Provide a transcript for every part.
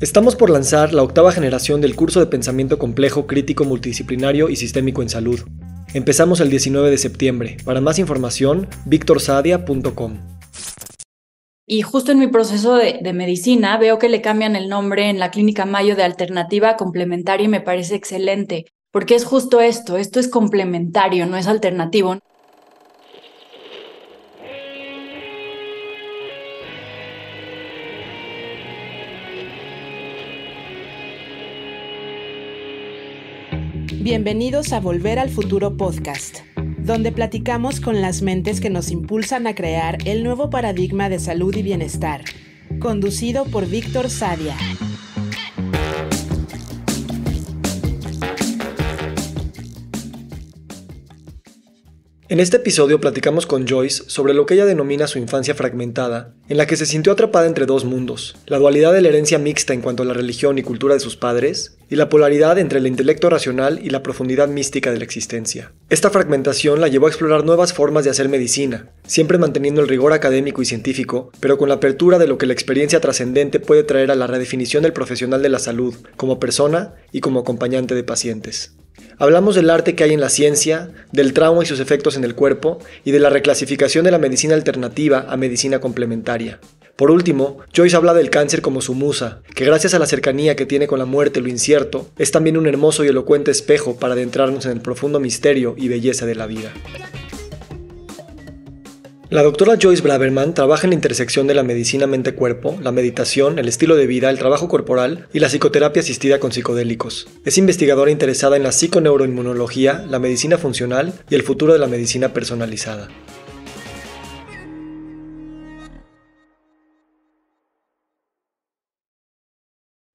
Estamos por lanzar la octava generación del curso de Pensamiento Complejo, Crítico, Multidisciplinario y Sistémico en Salud. Empezamos el 19 de septiembre. Para más información, victorsadia.com. Y justo en mi proceso de, medicina veo que le cambian el nombre en la Clínica Mayo de Alternativa Complementaria y me parece excelente, porque es justo esto, esto es complementario, no es alternativo. Bienvenidos a Volver al Futuro Podcast, donde platicamos con las mentes que nos impulsan a crear el nuevo paradigma de salud y bienestar, conducido por Víctor Sadia. En este episodio platicamos con Joyce sobre lo que ella denomina su infancia fragmentada, en la que se sintió atrapada entre dos mundos, la dualidad de la herencia mixta en cuanto a la religión y cultura de sus padres, y la polaridad entre el intelecto racional y la profundidad mística de la existencia. Esta fragmentación la llevó a explorar nuevas formas de hacer medicina, siempre manteniendo el rigor académico y científico, pero con la apertura de lo que la experiencia trascendente puede traer a la redefinición del profesional de la salud, como persona y como acompañante de pacientes. Hablamos del arte que hay en la ciencia, del trauma y sus efectos en el cuerpo y de la reclasificación de la medicina alternativa a medicina complementaria. Por último, Joyce habla del cáncer como su musa, que gracias a la cercanía que tiene con la muerte, lo incierto, es también un hermoso y elocuente espejo para adentrarnos en el profundo misterio y belleza de la vida. La doctora Joyce Braverman trabaja en la intersección de la medicina mente-cuerpo, la meditación, el estilo de vida, el trabajo corporal y la psicoterapia asistida con psicodélicos. Es investigadora interesada en la psiconeuroinmunología, la medicina funcional y el futuro de la medicina personalizada.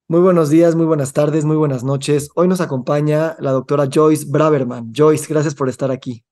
Muy buenos días, muy buenas tardes, muy buenas noches. Hoy nos acompaña la doctora Joyce Braverman. Joyce, gracias por estar aquí.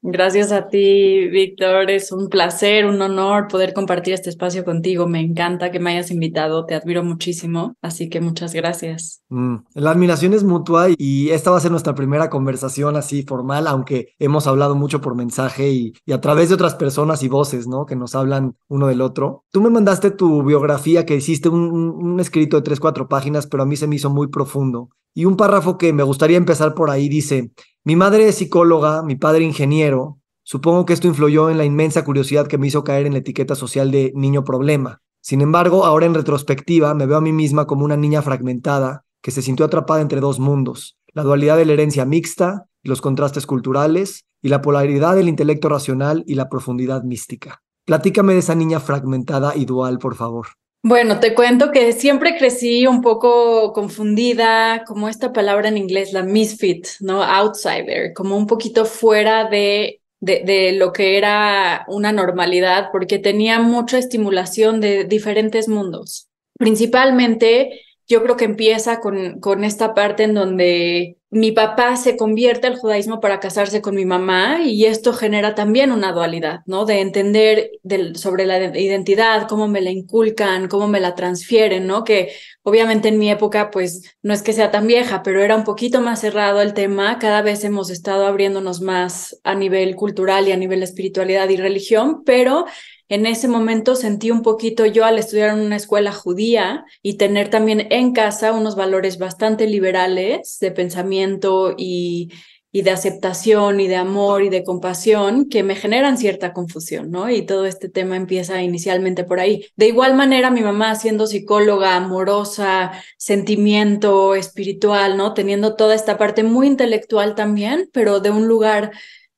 Gracias a ti, Víctor. Es un placer, un honor poder compartir este espacio contigo. Me encanta que me hayas invitado, te admiro muchísimo, así que muchas gracias. Mm, la admiración es mutua y esta va a ser nuestra primera conversación así formal, aunque hemos hablado mucho por mensaje y, a través de otras personas y voces, ¿no? Que nos hablan uno del otro. Tú me mandaste tu biografía que hiciste un, un escrito de tres, cuatro páginas, pero a mí se me hizo muy profundo. Y un párrafo que me gustaría empezar por ahí dice, mi madre es psicóloga, mi padre ingeniero. Supongo que esto influyó en la inmensa curiosidad que me hizo caer en la etiqueta social de niño problema. Sin embargo, ahora en retrospectiva me veo a mí misma como una niña fragmentada que se sintió atrapada entre dos mundos, la dualidad de la herencia mixta los contrastes culturales, y la polaridad del intelecto racional y la profundidad mística. Platícame de esa niña fragmentada y dual, por favor. Bueno, te cuento que siempre crecí un poco confundida, como esta palabra en inglés, la misfit, ¿no? Outsider, como un poquito fuera de, de, de lo que era una normalidad, porque tenía mucha estimulación de diferentes mundos. Principalmente, yo creo que empieza con, con esta parte en donde mi papá se convierte al judaísmo para casarse con mi mamá y esto genera también una dualidad, ¿no? De entender sobre la identidad, cómo me la inculcan, cómo me la transfieren, ¿no? Que obviamente en mi época, pues no es que sea tan vieja, pero era un poquito más cerrado el tema, cada vez hemos estado abriéndonos más a nivel cultural y a nivel de espiritualidad y religión, pero en ese momento sentí un poquito yo al estudiar en una escuela judía y tener también en casa unos valores bastante liberales de pensamiento y, de aceptación y de amor y de compasión que me generan cierta confusión, ¿no? Y todo este tema empieza inicialmente por ahí. De igual manera, mi mamá siendo psicóloga, amorosa, sentimiento espiritual, ¿no? Teniendo toda esta parte muy intelectual también, pero de un lugar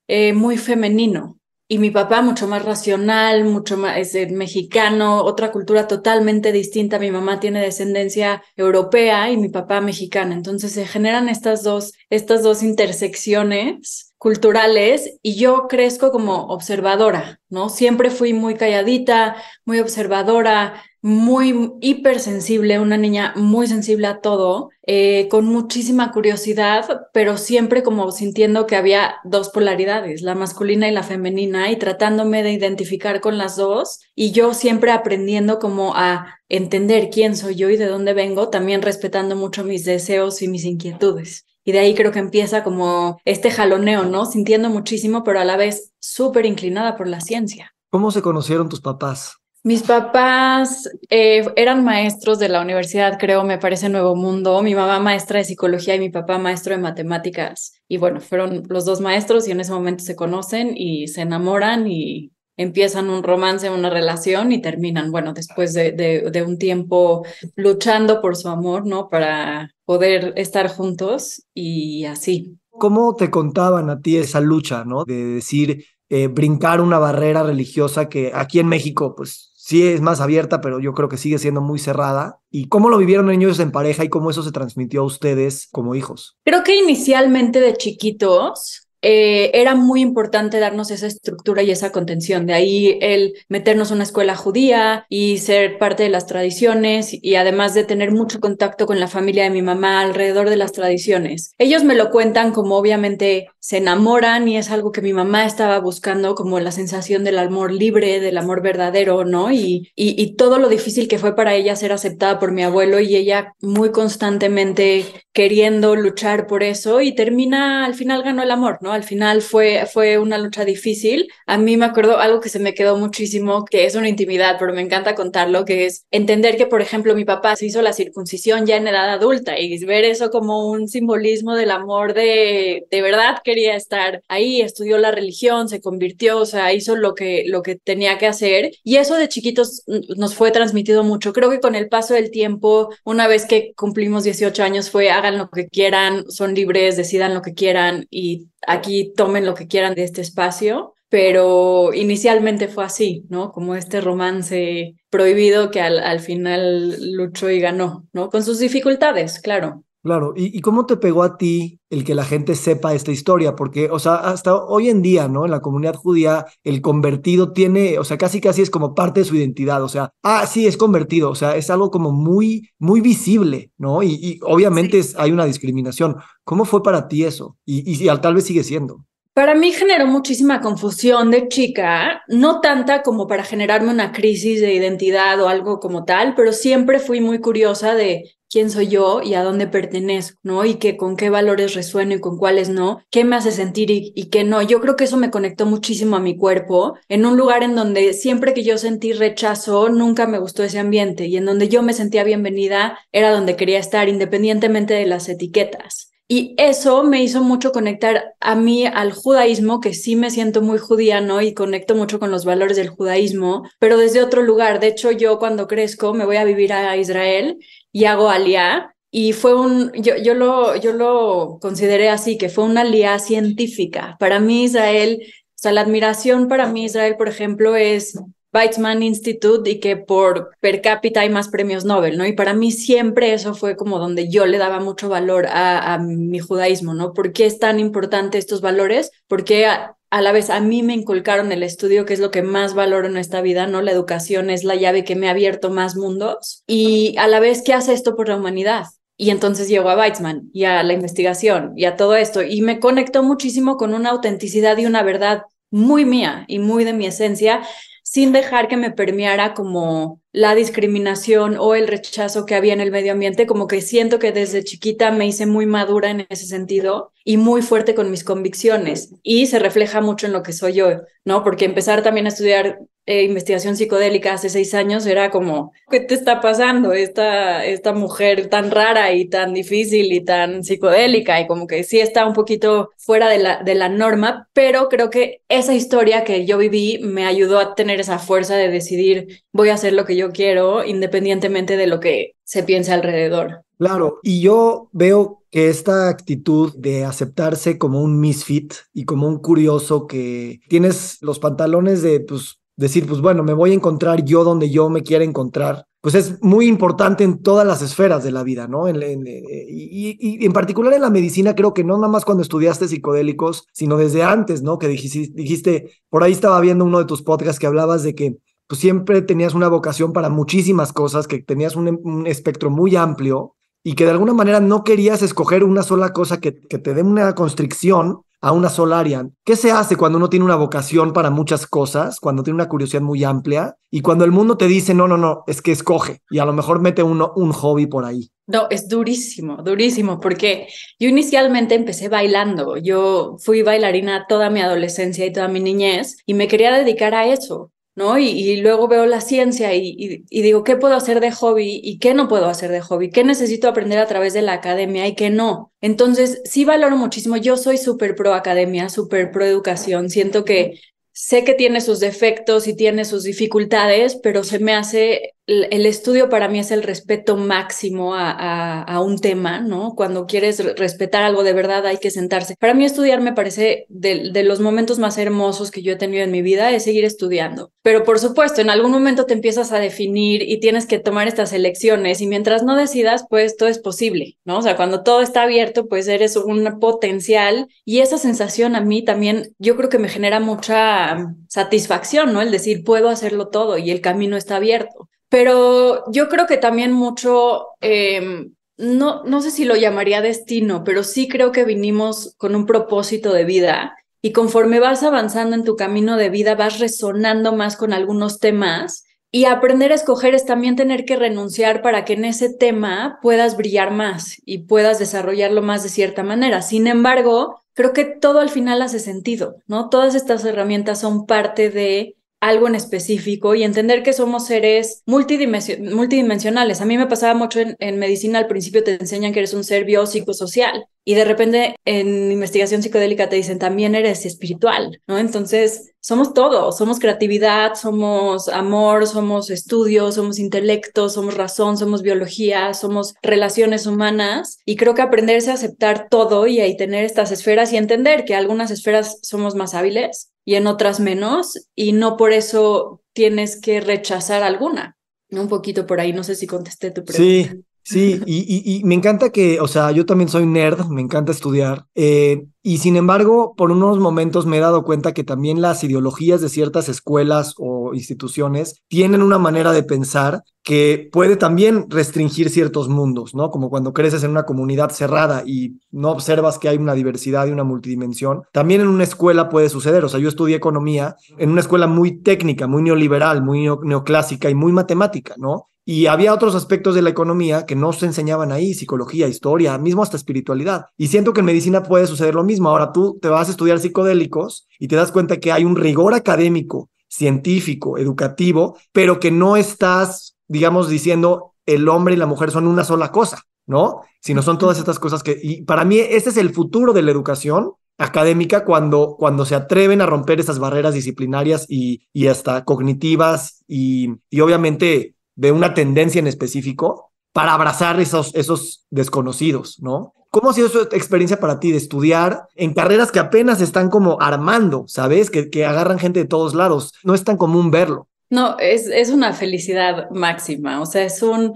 eh, muy femenino, y mi papá mucho más racional, mucho más es mexicano, otra cultura totalmente distinta. Mi mamá tiene descendencia europea y mi papá mexicano. Entonces se generan estas dos, estas dos intersecciones culturales y yo crezco como observadora, ¿no? Siempre fui muy calladita, muy observadora, muy hipersensible, una niña muy sensible a todo, eh, con muchísima curiosidad, pero siempre como sintiendo que había dos polaridades, la masculina y la femenina, y tratándome de identificar con las dos, y yo siempre aprendiendo como a entender quién soy yo y de dónde vengo, también respetando mucho mis deseos y mis inquietudes. Y de ahí creo que empieza como este jaloneo, ¿no? Sintiendo muchísimo, pero a la vez súper inclinada por la ciencia. ¿Cómo se conocieron tus papás? Mis papás eh, eran maestros de la universidad, creo, me parece Nuevo Mundo. Mi mamá maestra de psicología y mi papá maestro de matemáticas. Y bueno, fueron los dos maestros y en ese momento se conocen y se enamoran y empiezan un romance, una relación y terminan, bueno, después de, de, un tiempo luchando por su amor, ¿no? Para poder estar juntos y así. ¿Cómo te contaban a ti esa lucha, ¿no? De decir... Eh, brincar una barrera religiosa que aquí en México, pues sí es más abierta, pero yo creo que sigue siendo muy cerrada. ¿Y cómo lo vivieron ellos en pareja y cómo eso se transmitió a ustedes como hijos? Creo que inicialmente de chiquitos eh, era muy importante darnos esa estructura y esa contención. De ahí el meternos a una escuela judía y ser parte de las tradiciones y además de tener mucho contacto con la familia de mi mamá alrededor de las tradiciones. Ellos me lo cuentan como obviamente se enamoran y es algo que mi mamá estaba buscando como la sensación del amor libre, del amor verdadero, ¿no? Y, y, y todo lo difícil que fue para ella ser aceptada por mi abuelo y ella muy constantemente queriendo luchar por eso y termina, al final ganó el amor, ¿no? Al final fue, fue una lucha difícil. A mí me acuerdo algo que se me quedó muchísimo, que es una intimidad, pero me encanta contarlo, que es entender que, por ejemplo, mi papá se hizo la circuncisión ya en edad adulta y ver eso como un simbolismo del amor de, de verdad quería estar ahí, estudió la religión, se convirtió, o sea, hizo lo que, lo que tenía que hacer. Y eso de chiquitos nos fue transmitido mucho. Creo que con el paso del tiempo, una vez que cumplimos 18 años, fue hagan lo que quieran, son libres, decidan lo que quieran y aquí tomen lo que quieran de este espacio, pero inicialmente fue así, ¿no? Como este romance prohibido que al, al final luchó y ganó, ¿no? Con sus dificultades, claro, Claro, ¿Y, cómo te pegó a ti el que la gente sepa esta historia? Porque, o sea, hasta hoy en día, ¿no? En la comunidad judía, el convertido tiene, o sea, casi casi es como parte de su identidad, o sea, ah, sí, es convertido, o sea, es algo como muy, muy visible, ¿no? Y, obviamente hay una discriminación. ¿Cómo fue para ti eso? Y, y, y, tal vez sigue siendo. Para mí generó muchísima confusión de chica, no tanta como para generarme una crisis de identidad o algo como tal, pero siempre fui muy curiosa de quién soy yo y a dónde pertenezco, ¿no? Y que con qué valores resueno y con cuáles no, qué me hace sentir y, y, qué no. Yo creo que eso me conectó muchísimo a mi cuerpo, en un lugar en donde siempre que yo sentí rechazo, nunca me gustó ese ambiente y en donde yo me sentía bienvenida, era donde quería estar, independientemente de las etiquetas. Y eso me hizo mucho conectar a mí al judaísmo, que sí me siento muy judía, Y conecto mucho con los valores del judaísmo, pero desde otro lugar. De hecho, yo cuando crezco me voy a vivir a Israel y hago aliá. Y fue un, yo, lo, yo lo consideré así, que fue una aliá científica. Para mí Israel, o sea, la admiración para mí Israel, por ejemplo, es Weizmann Institute y que por per cápita hay más premios Nobel, ¿no? Y para mí siempre eso fue como donde yo le daba mucho valor a, mi judaísmo, ¿no? ¿Por qué es tan importante estos valores? Porque a, la vez a mí me inculcaron el estudio, que es lo que más valoro en esta vida, ¿no? La educación es la llave que me ha abierto más mundos y a la vez, ¿qué hace esto por la humanidad? Y entonces llego a Weizmann y a la investigación y a todo esto y me conectó muchísimo con una autenticidad y una verdad muy mía y muy de mi esencia sin dejar que me permeara como la discriminación o el rechazo que había en el medio ambiente, como que siento que desde chiquita me hice muy madura en ese sentido y muy fuerte con mis convicciones y se refleja mucho en lo que soy yo, ¿no? Porque empezar también a estudiar eh, investigación psicodélica hace seis años era como, ¿qué te está pasando? Esta, esta mujer tan rara y tan difícil y tan psicodélica y como que sí está un poquito fuera de la, de la norma, pero creo que esa historia que yo viví me ayudó a tener esa fuerza de decidir, voy a hacer lo que yo yo quiero, independientemente de lo que se piense alrededor. Claro, y yo veo que esta actitud de aceptarse como un misfit y como un curioso que tienes los pantalones de pues, decir, pues bueno, me voy a encontrar yo donde yo me quiera encontrar, pues es muy importante en todas las esferas de la vida, ¿no? En, eh, y, y, en particular en la medicina, creo que no nada más cuando estudiaste psicodélicos, sino desde antes, ¿no? Que dijiste, dijiste, por ahí estaba viendo uno de tus podcasts que hablabas de que pues, siempre tenías una vocación para muchísimas cosas, que tenías em, un, espectro muy amplio y que de alguna manera no querías escoger una sola cosa que, que te dé una constricción a una sola área. ¿Qué se hace cuando uno tiene una vocación para muchas cosas, cuando tiene una curiosidad muy amplia y cuando el mundo te dice, no, no, no, es que escoge y a lo mejor mete uno un hobby por ahí? No, es durísimo, durísimo, porque yo inicialmente empecé bailando. Yo fui bailarina toda mi adolescencia y toda mi niñez y me quería dedicar a eso. ¿no? Y, luego veo la ciencia y, y, digo, ¿qué puedo hacer de hobby y qué no puedo hacer de hobby? ¿Qué necesito aprender a través de la academia y qué no? Entonces, sí valoro muchísimo. Yo soy súper pro academia, súper pro educación. Siento que sé que tiene sus defectos y tiene sus dificultades, pero se me hace el estudio para mí es el respeto máximo a, un tema, ¿no? Cuando quieres respetar algo de verdad hay que sentarse. Para mí estudiar me parece de, de, los momentos más hermosos que yo he tenido en mi vida es seguir estudiando. Pero por supuesto, en algún momento te empiezas a definir y tienes que tomar estas elecciones y mientras no decidas, pues todo es posible, ¿no? O sea, cuando todo está abierto, pues eres un potencial y esa sensación a mí también yo creo que me genera mucha satisfacción, ¿no? El decir, puedo hacerlo todo y el camino está abierto. Pero yo creo que también mucho, eh, no, no sé si lo llamaría destino, pero sí creo que vinimos con un propósito de vida y conforme vas avanzando en tu camino de vida vas resonando más con algunos temas y aprender a escoger es también tener que renunciar para que en ese tema puedas brillar más y puedas desarrollarlo más de cierta manera. Sin embargo, creo que todo al final hace sentido, ¿no? Todas estas herramientas son parte de algo en específico y entender que somos seres multidimensionales. A mí me pasaba mucho en, en, medicina, al principio te enseñan que eres un ser biopsicosocial y de repente en investigación psicodélica te dicen, también eres espiritual, ¿no? Entonces, somos todo, somos creatividad, somos amor, somos estudios, somos intelecto, somos razón, somos biología, somos relaciones humanas. Y creo que aprenderse a aceptar todo y ahí tener estas esferas y entender que algunas esferas somos más hábiles y en otras menos, y no por eso tienes que rechazar alguna. Un poquito por ahí, no sé si contesté tu pregunta. Sí, Sí, y, me encanta que, o sea, yo también soy nerd, me encanta estudiar, eh, y sin embargo, por unos momentos me he dado cuenta que también las ideologías de ciertas escuelas o instituciones tienen una manera de pensar que puede también restringir ciertos mundos, ¿no? Como cuando creces en una comunidad cerrada y no observas que hay una diversidad y una multidimensión, también en una escuela puede suceder, o sea, yo estudié economía en una escuela muy técnica, muy neoliberal, muy neoclásica y muy matemática, ¿no? Y había otros aspectos de la economía que no se enseñaban ahí, psicología, historia, mismo hasta espiritualidad. Y siento que en medicina puede suceder lo mismo. Ahora tú te vas a estudiar psicodélicos y te das cuenta que hay un rigor académico, científico, educativo, pero que no estás, digamos, diciendo el hombre y la mujer son una sola cosa, ¿no? Sino son todas estas cosas que, y para mí este es el futuro de la educación académica cuando, cuando se atreven a romper esas barreras disciplinarias y, y hasta cognitivas y, y obviamente de una tendencia en específico para abrazar esos, esos desconocidos, ¿no? ¿Cómo ha sido su experiencia para ti de estudiar en carreras que apenas están como armando, ¿sabes? Que, agarran gente de todos lados. No es tan común verlo. No, es, es una felicidad máxima. O sea, es un,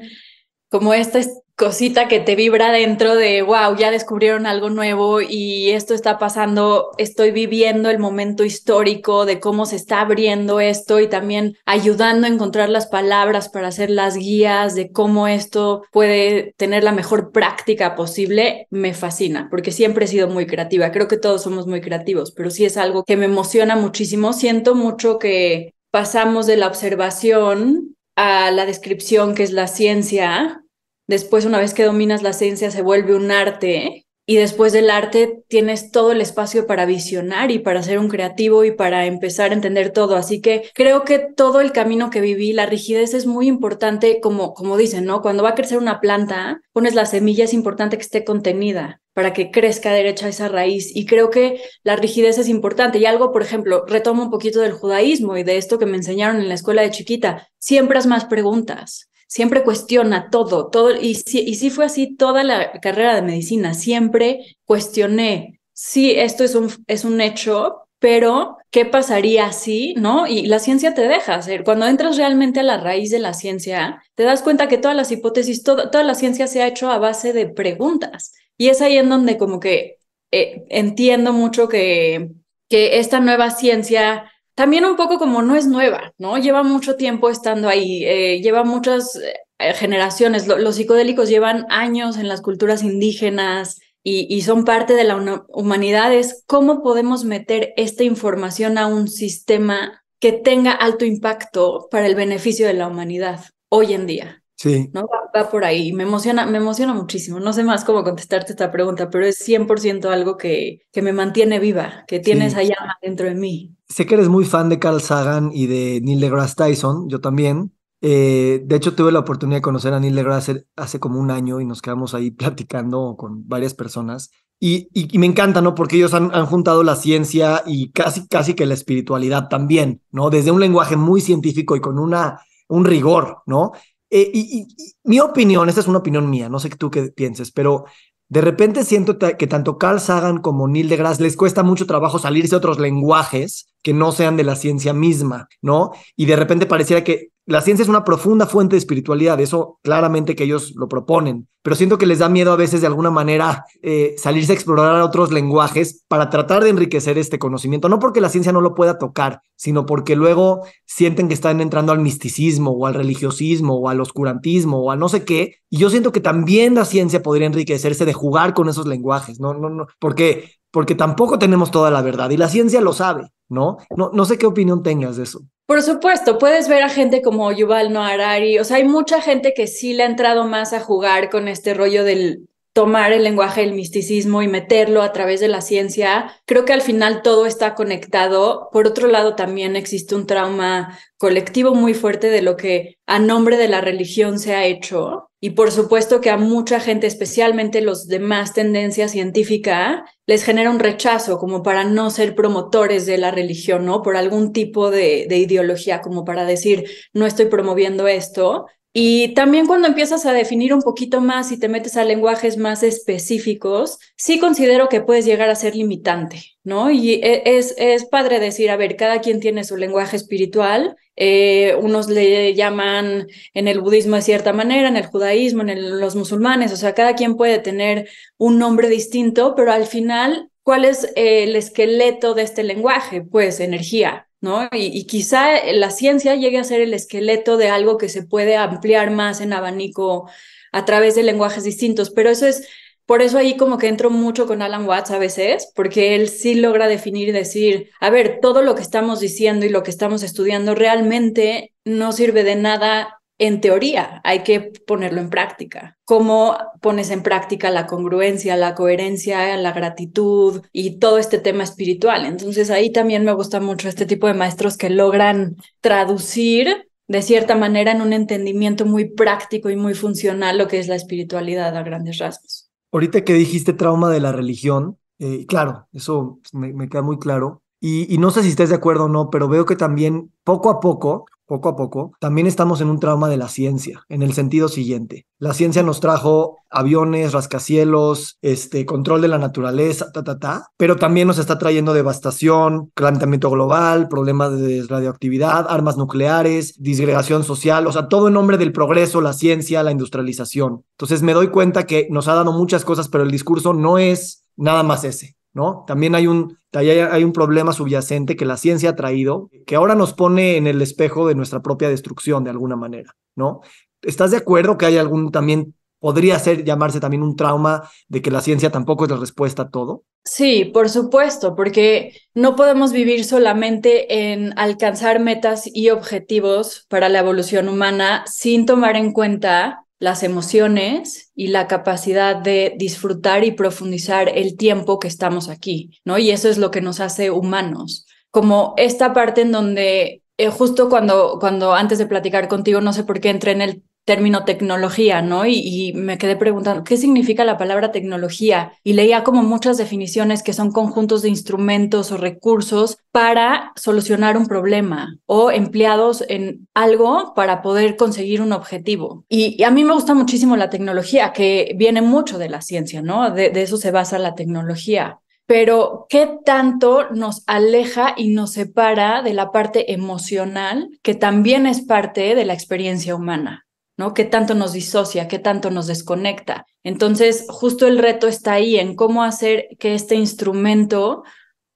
como esta cosita que te vibra dentro de, wow, ya descubrieron algo nuevo y esto está pasando, estoy viviendo el momento histórico de cómo se está abriendo esto y también ayudando a encontrar las palabras para hacer las guías de cómo esto puede tener la mejor práctica posible, me fascina, porque siempre he sido muy creativa, creo que todos somos muy creativos, pero sí es algo que me emociona muchísimo, siento mucho que pasamos de la observación a la descripción que es la ciencia Después, una vez que dominas la ciencia, se vuelve un arte. ¿eh? Y después del arte tienes todo el espacio para visionar y para ser un creativo y para empezar a entender todo. Así que creo que todo el camino que viví, la rigidez es muy importante, como, como dicen, ¿no? Cuando va a crecer una planta, pones la semilla, es importante que esté contenida para que crezca derecha esa raíz. Y creo que la rigidez es importante. Y algo, por ejemplo, retomo un poquito del judaísmo y de esto que me enseñaron en la escuela de chiquita. Siempre haz más preguntas siempre cuestiona todo, todo, y sí, y sí fue así toda la carrera de medicina, siempre cuestioné, sí, esto es un, es un hecho, pero ¿qué pasaría si, no? Y la ciencia te deja hacer. Cuando entras realmente a la raíz de la ciencia, te das cuenta que todas las hipótesis, toda la ciencia se ha hecho a base de preguntas. Y es ahí en donde como que eh, entiendo mucho que, que esta nueva ciencia también un poco como no es nueva, ¿no? Lleva mucho tiempo estando ahí, eh, lleva muchas eh, generaciones, los psicodélicos llevan años en las culturas indígenas y, y son parte de la humanidad, es cómo podemos meter esta información a un sistema que tenga alto impacto para el beneficio de la humanidad hoy en día. ¿no? Va, por ahí. Me emociona, me emociona muchísimo. No sé más cómo contestarte esta pregunta, pero es 100% algo que, que me mantiene viva, que tienes esa llama dentro de mí. Sé que eres muy fan de Carl Sagan y de Neil deGrasse Tyson, yo también. Eh, de hecho, tuve la oportunidad de conocer a Neil deGrasse hace, como un año y nos quedamos ahí platicando con varias personas. Y, y, me encanta, ¿no? Porque ellos han, juntado la ciencia y casi, casi que la espiritualidad también, ¿no? Desde un lenguaje muy científico y con una, un rigor, ¿no? Eh, y, mi opinión, esta es una opinión mía, no sé tú qué pienses, pero de repente siento que tanto Carl Sagan como Neil deGrasse les cuesta mucho trabajo salirse a otros lenguajes que no sean de la ciencia misma, ¿no? Y de repente pareciera que la ciencia es una profunda fuente de espiritualidad, eso claramente que ellos lo proponen, pero siento que les da miedo a veces de alguna manera eh, salirse a explorar otros lenguajes para tratar de enriquecer este conocimiento, no porque la ciencia no lo pueda tocar, sino porque luego sienten que están entrando al misticismo o al religiosismo o al oscurantismo o a no sé qué, y yo siento que también la ciencia podría enriquecerse de jugar con esos lenguajes, no, no, no, porque porque tampoco tenemos toda la verdad y la ciencia lo sabe, ¿no? No, no sé qué opinión tengas de eso. Por supuesto, puedes ver a gente como Yuval Noah Harari, o sea, hay mucha gente que sí le ha entrado más a jugar con este rollo del tomar el lenguaje del misticismo y meterlo a través de la ciencia, creo que al final todo está conectado. Por otro lado, también existe un trauma colectivo muy fuerte de lo que a nombre de la religión se ha hecho. Y por supuesto que a mucha gente, especialmente los de más tendencia científica, les genera un rechazo como para no ser promotores de la religión, ¿no? Por algún tipo de, de ideología, como para decir, no estoy promoviendo esto, y también cuando empiezas a definir un poquito más y te metes a lenguajes más específicos, sí considero que puedes llegar a ser limitante, ¿no? Y e, es, padre decir, a ver, cada quien tiene su lenguaje espiritual, eh, unos le llaman en el budismo de cierta manera, en el judaísmo, en los musulmanes, o sea, cada quien puede tener un nombre distinto, pero al final, ¿cuál es el esqueleto de este lenguaje? Pues energía, y, y, quizá la ciencia llegue a ser el esqueleto de algo que se puede ampliar más en abanico a través de lenguajes distintos, pero eso es, por eso ahí como que entro mucho con Alan Watts a veces, porque él sí logra definir y decir, a ver, todo lo que estamos diciendo y lo que estamos estudiando realmente no sirve de nada en teoría, hay que ponerlo en práctica. ¿Cómo pones en práctica la congruencia, la coherencia, la gratitud y todo este tema espiritual? Entonces ahí también me gusta mucho este tipo de maestros que logran traducir de cierta manera en un entendimiento muy práctico y muy funcional lo que es la espiritualidad a grandes rasgos. Ahorita que dijiste trauma de la religión, eh, claro, eso me, queda muy claro. Y, no sé si estés de acuerdo o no, pero veo que también poco a poco, poco a poco, también estamos en un trauma de la ciencia, en el sentido siguiente. La ciencia nos trajo aviones, rascacielos, este, control de la naturaleza, ta, pero también nos está trayendo devastación, calentamiento global, problemas de radioactividad, armas nucleares, disgregación social, o sea, todo en nombre del progreso, la ciencia, la industrialización. Entonces me doy cuenta que nos ha dado muchas cosas, pero el discurso no es nada más ese, ¿no? También hay un hay, hay un problema subyacente que la ciencia ha traído, que ahora nos pone en el espejo de nuestra propia destrucción de alguna manera, ¿no? ¿Estás de acuerdo que hay algún también podría ser llamarse también un trauma de que la ciencia tampoco es la respuesta a todo? Sí, por supuesto, porque no podemos vivir solamente en alcanzar metas y objetivos para la evolución humana sin tomar en cuenta las emociones y la capacidad de disfrutar y profundizar el tiempo que estamos aquí, ¿no? Y eso es lo que nos hace humanos. Como esta parte en donde eh, justo cuando, cuando antes de platicar contigo, no sé por qué entré en el término tecnología, ¿no? Y, me quedé preguntando, ¿qué significa la palabra tecnología? Y leía como muchas definiciones que son conjuntos de instrumentos o recursos para solucionar un problema o empleados en algo para poder conseguir un objetivo. Y, a mí me gusta muchísimo la tecnología, que viene mucho de la ciencia, ¿no? de eso se basa la tecnología pero qué tanto nos aleja y nos separa de la parte emocional, que también es parte de la experiencia humana. ¿no? ¿Qué tanto nos disocia? ¿Qué tanto nos desconecta? Entonces, justo el reto está ahí en cómo hacer que este instrumento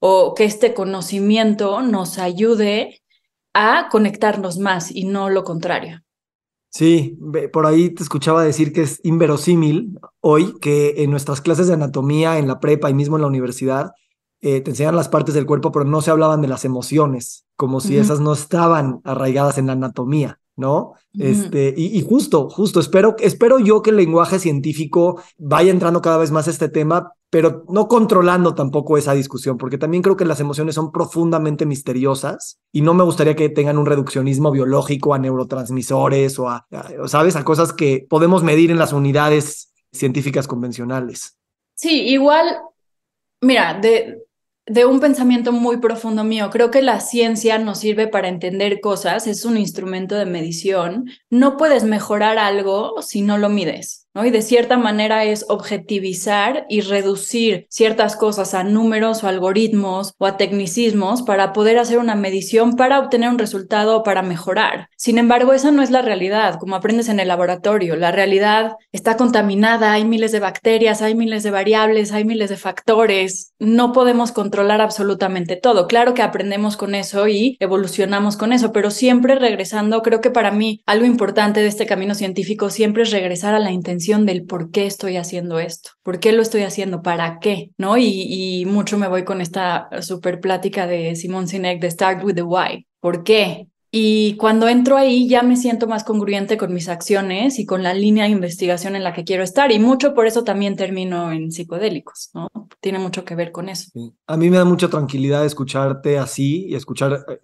o que este conocimiento nos ayude a conectarnos más y no lo contrario. Sí, por ahí te escuchaba decir que es inverosímil hoy que en nuestras clases de anatomía, en la prepa y mismo en la universidad, eh, te enseñan las partes del cuerpo, pero no se hablaban de las emociones, como si esas no estaban arraigadas en la anatomía. ¿no? Este, y, justo, justo, espero, espero yo que el lenguaje científico vaya entrando cada vez más este tema, pero no controlando tampoco esa discusión, porque también creo que las emociones son profundamente misteriosas y no me gustaría que tengan un reduccionismo biológico a neurotransmisores o a ¿sabes? A cosas que podemos medir en las unidades científicas convencionales. Sí, igual, mira, de, de un pensamiento muy profundo mío. Creo que la ciencia nos sirve para entender cosas, es un instrumento de medición. No puedes mejorar algo si no lo mides. Y de cierta manera es objetivizar y reducir ciertas cosas a números o algoritmos o a tecnicismos para poder hacer una medición para obtener un resultado o para mejorar. Sin embargo, esa no es la realidad, como aprendes en el laboratorio. La realidad está contaminada, hay miles de bacterias, hay miles de variables, hay miles de factores. No podemos controlar absolutamente todo. Claro que aprendemos con eso y evolucionamos con eso, pero siempre regresando, creo que para mí algo importante de este camino científico siempre es regresar a la intención del por qué estoy haciendo esto, por qué lo estoy haciendo, para qué, ¿no? Y, mucho me voy con esta super plática de Simon Sinek de Start with the Why. ¿Por qué? Y cuando entro ahí ya me siento más congruente con mis acciones y con la línea de investigación en la que quiero estar. Y mucho por eso también termino en psicodélicos, ¿no? Tiene mucho que ver con eso. A mí me da mucha tranquilidad escucharte así y escuchar eh,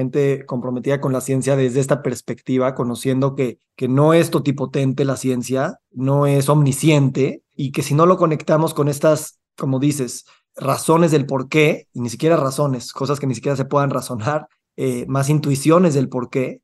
gente comprometida con la ciencia desde esta perspectiva, conociendo que, que no es totipotente la ciencia, no es omnisciente y que si no lo conectamos con estas, como dices, razones del por qué, y ni siquiera razones, cosas que ni siquiera se puedan razonar, eh, más intuiciones del por qué,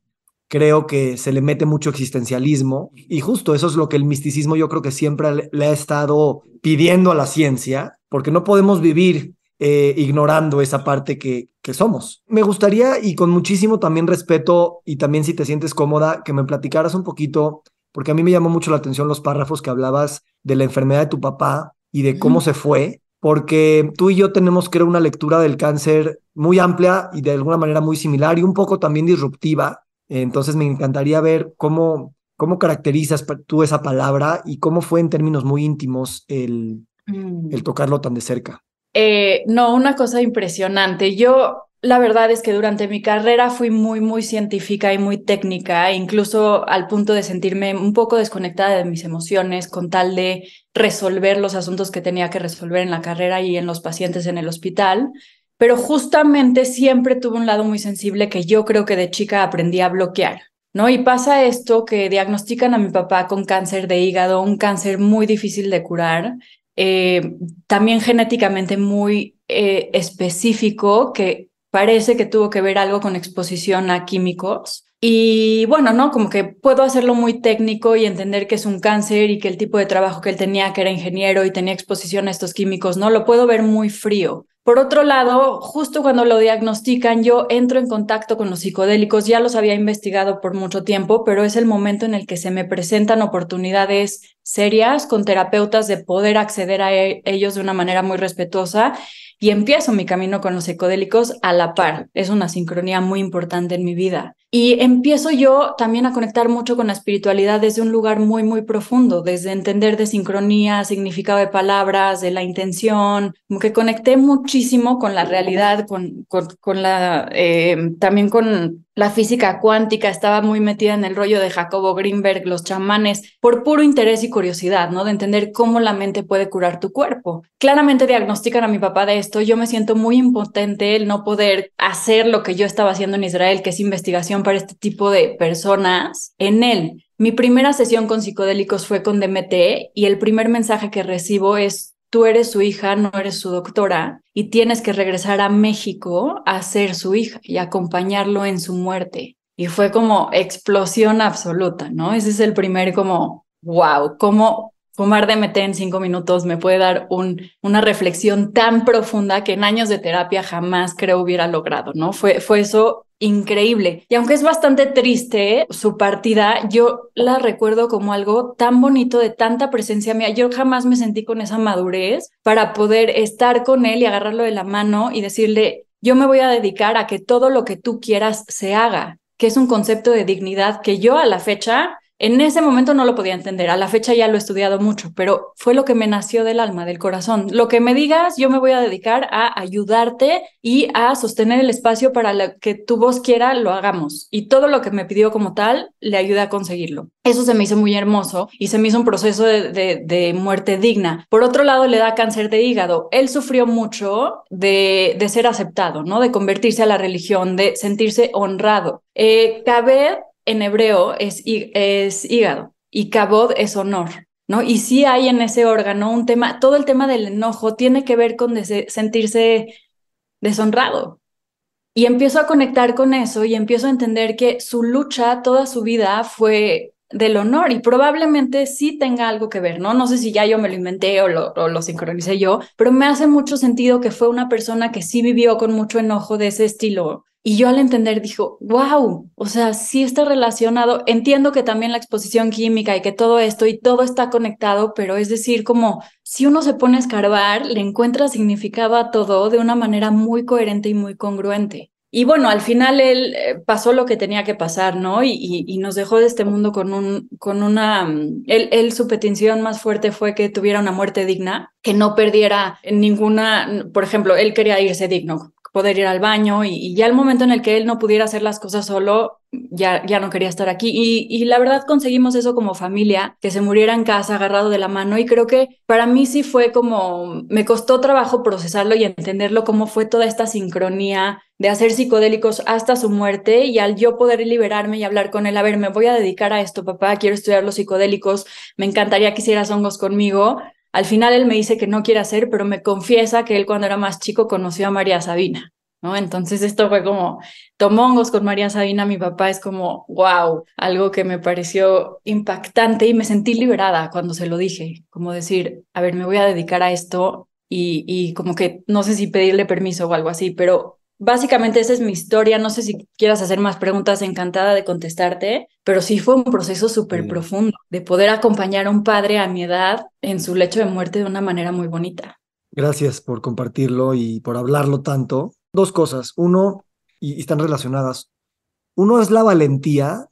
creo que se le mete mucho existencialismo y justo eso es lo que el misticismo yo creo que siempre le ha estado pidiendo a la ciencia, porque no podemos vivir eh, ignorando esa parte que, que somos. Me gustaría, y con muchísimo también respeto, y también si te sientes cómoda, que me platicaras un poquito, porque a mí me llamó mucho la atención los párrafos que hablabas de la enfermedad de tu papá y de cómo se fue, porque tú y yo tenemos, creo, una lectura del cáncer muy amplia y de alguna manera muy similar y un poco también disruptiva. Entonces me encantaría ver cómo, cómo caracterizas tú esa palabra y cómo fue en términos muy íntimos el, mm. el tocarlo tan de cerca. Eh, no, una cosa impresionante. Yo, la verdad es que durante mi carrera fui muy, muy científica y muy técnica, e incluso al punto de sentirme un poco desconectada de mis emociones con tal de resolver los asuntos que tenía que resolver en la carrera y en los pacientes en el hospital. Pero justamente siempre tuve un lado muy sensible que yo creo que de chica aprendí a bloquear. ¿No? Y pasa esto que diagnostican a mi papá con cáncer de hígado, un cáncer muy difícil de curar, eh, también genéticamente muy eh, específico que parece que tuvo que ver algo con exposición a químicos. Y bueno, ¿no? Como que puedo hacerlo muy técnico y entender que es un cáncer y que el tipo de trabajo que él tenía, que era ingeniero y tenía exposición a estos químicos, ¿no? Lo puedo ver muy frío. Por otro lado, justo cuando lo diagnostican, yo entro en contacto con los psicodélicos, ya los había investigado por mucho tiempo, pero es el momento en el que se me presentan oportunidades serias con terapeutas de poder acceder a e-, ellos de una manera muy respetuosa y empiezo mi camino con los psicodélicos a la par. Es una sincronía muy importante en mi vida. Y empiezo yo también a conectar mucho con la espiritualidad desde un lugar muy, muy profundo, desde entender de sincronía, significado de palabras, de la intención, como que conecté mucho muchísimo con la realidad, con, con, la, eh, también con la física cuántica, estaba muy metida en el rollo de Jacobo Greenberg, los chamanes, por puro interés y curiosidad, ¿no? De entender cómo la mente puede curar tu cuerpo. Claramente diagnostican a mi papá de esto, yo me siento muy impotente el no poder hacer lo que yo estaba haciendo en Israel, que es investigación para este tipo de personas en él. Mi primera sesión con psicodélicos fue con DMT y el primer mensaje que recibo es tú eres su hija, no eres su doctora, y tienes que regresar a México a ser su hija y acompañarlo en su muerte. Y fue como explosión absoluta, ¿no? Ese es el primer como, wow, cómo fumar de DMT en cinco minutos me puede dar una reflexión tan profunda que en años de terapia jamás creo hubiera logrado, ¿no? Fue, fue eso increíble. Y aunque es bastante triste ¿eh? su partida, yo la recuerdo como algo tan bonito de tanta presencia mía. Yo jamás me sentí con esa madurez para poder estar con él y agarrarlo de la mano y decirle, yo me voy a dedicar a que todo lo que tú quieras se haga, que es un concepto de dignidad que yo a la fecha en ese momento no lo podía entender, a la fecha ya lo he estudiado mucho, pero fue lo que me nació del alma, del corazón. Lo que me digas, yo me voy a dedicar a ayudarte y a sostener el espacio para que tu voz quiera lo hagamos. Y todo lo que me pidió como tal, le ayuda a conseguirlo. Eso se me hizo muy hermoso y se me hizo un proceso de, muerte digna. Por otro lado, le da cáncer de hígado. Él sufrió mucho de, ser aceptado, ¿no? De convertirse a la religión, de sentirse honrado. Eh, en hebreo es, hígado y kabod es honor, ¿no? Y sí hay en ese órgano un tema, todo el tema del enojo tiene que ver con sentirse deshonrado. Y empiezo a conectar con eso y empiezo a entender que su lucha toda su vida fue del honor y probablemente sí tenga algo que ver, ¿no? No sé si ya yo me lo inventé o lo, o lo sincronicé yo, pero me hace mucho sentido que fue una persona que sí vivió con mucho enojo de ese estilo y yo al entender dijo, wow, o sea, sí está relacionado, entiendo que también la exposición química y que todo esto y todo está conectado, pero es decir, como si uno se pone a escarbar, le encuentra significado todo de una manera muy coherente y muy congruente. Y bueno, al final él eh, pasó lo que tenía que pasar, ¿no? Y, y, nos dejó de este mundo con, un, con una... Mm, él, él, su petición más fuerte fue que tuviera una muerte digna, que no perdiera ninguna... Por ejemplo, él quería irse digno poder ir al baño y, ya el momento en el que él no pudiera hacer las cosas solo, ya, ya no quería estar aquí. Y, y, la verdad conseguimos eso como familia, que se muriera en casa agarrado de la mano y creo que para mí sí fue como, me costó trabajo procesarlo y entenderlo, cómo fue toda esta sincronía de hacer psicodélicos hasta su muerte y al yo poder liberarme y hablar con él, a ver, me voy a dedicar a esto, papá, quiero estudiar los psicodélicos, me encantaría que hicieras hongos conmigo, al final él me dice que no quiere hacer, pero me confiesa que él cuando era más chico conoció a María Sabina, ¿no? Entonces esto fue como tomongos con María Sabina, mi papá es como, wow, algo que me pareció impactante y me sentí liberada cuando se lo dije, como decir, a ver, me voy a dedicar a esto y, y como que no sé si pedirle permiso o algo así, pero básicamente esa es mi historia. No sé si quieras hacer más preguntas, encantada de contestarte, pero sí fue un proceso súper profundo de poder acompañar a un padre a mi edad en su lecho de muerte de una manera muy bonita. Gracias por compartirlo y por hablarlo tanto. Dos cosas. Uno, y están relacionadas. Uno es la valentía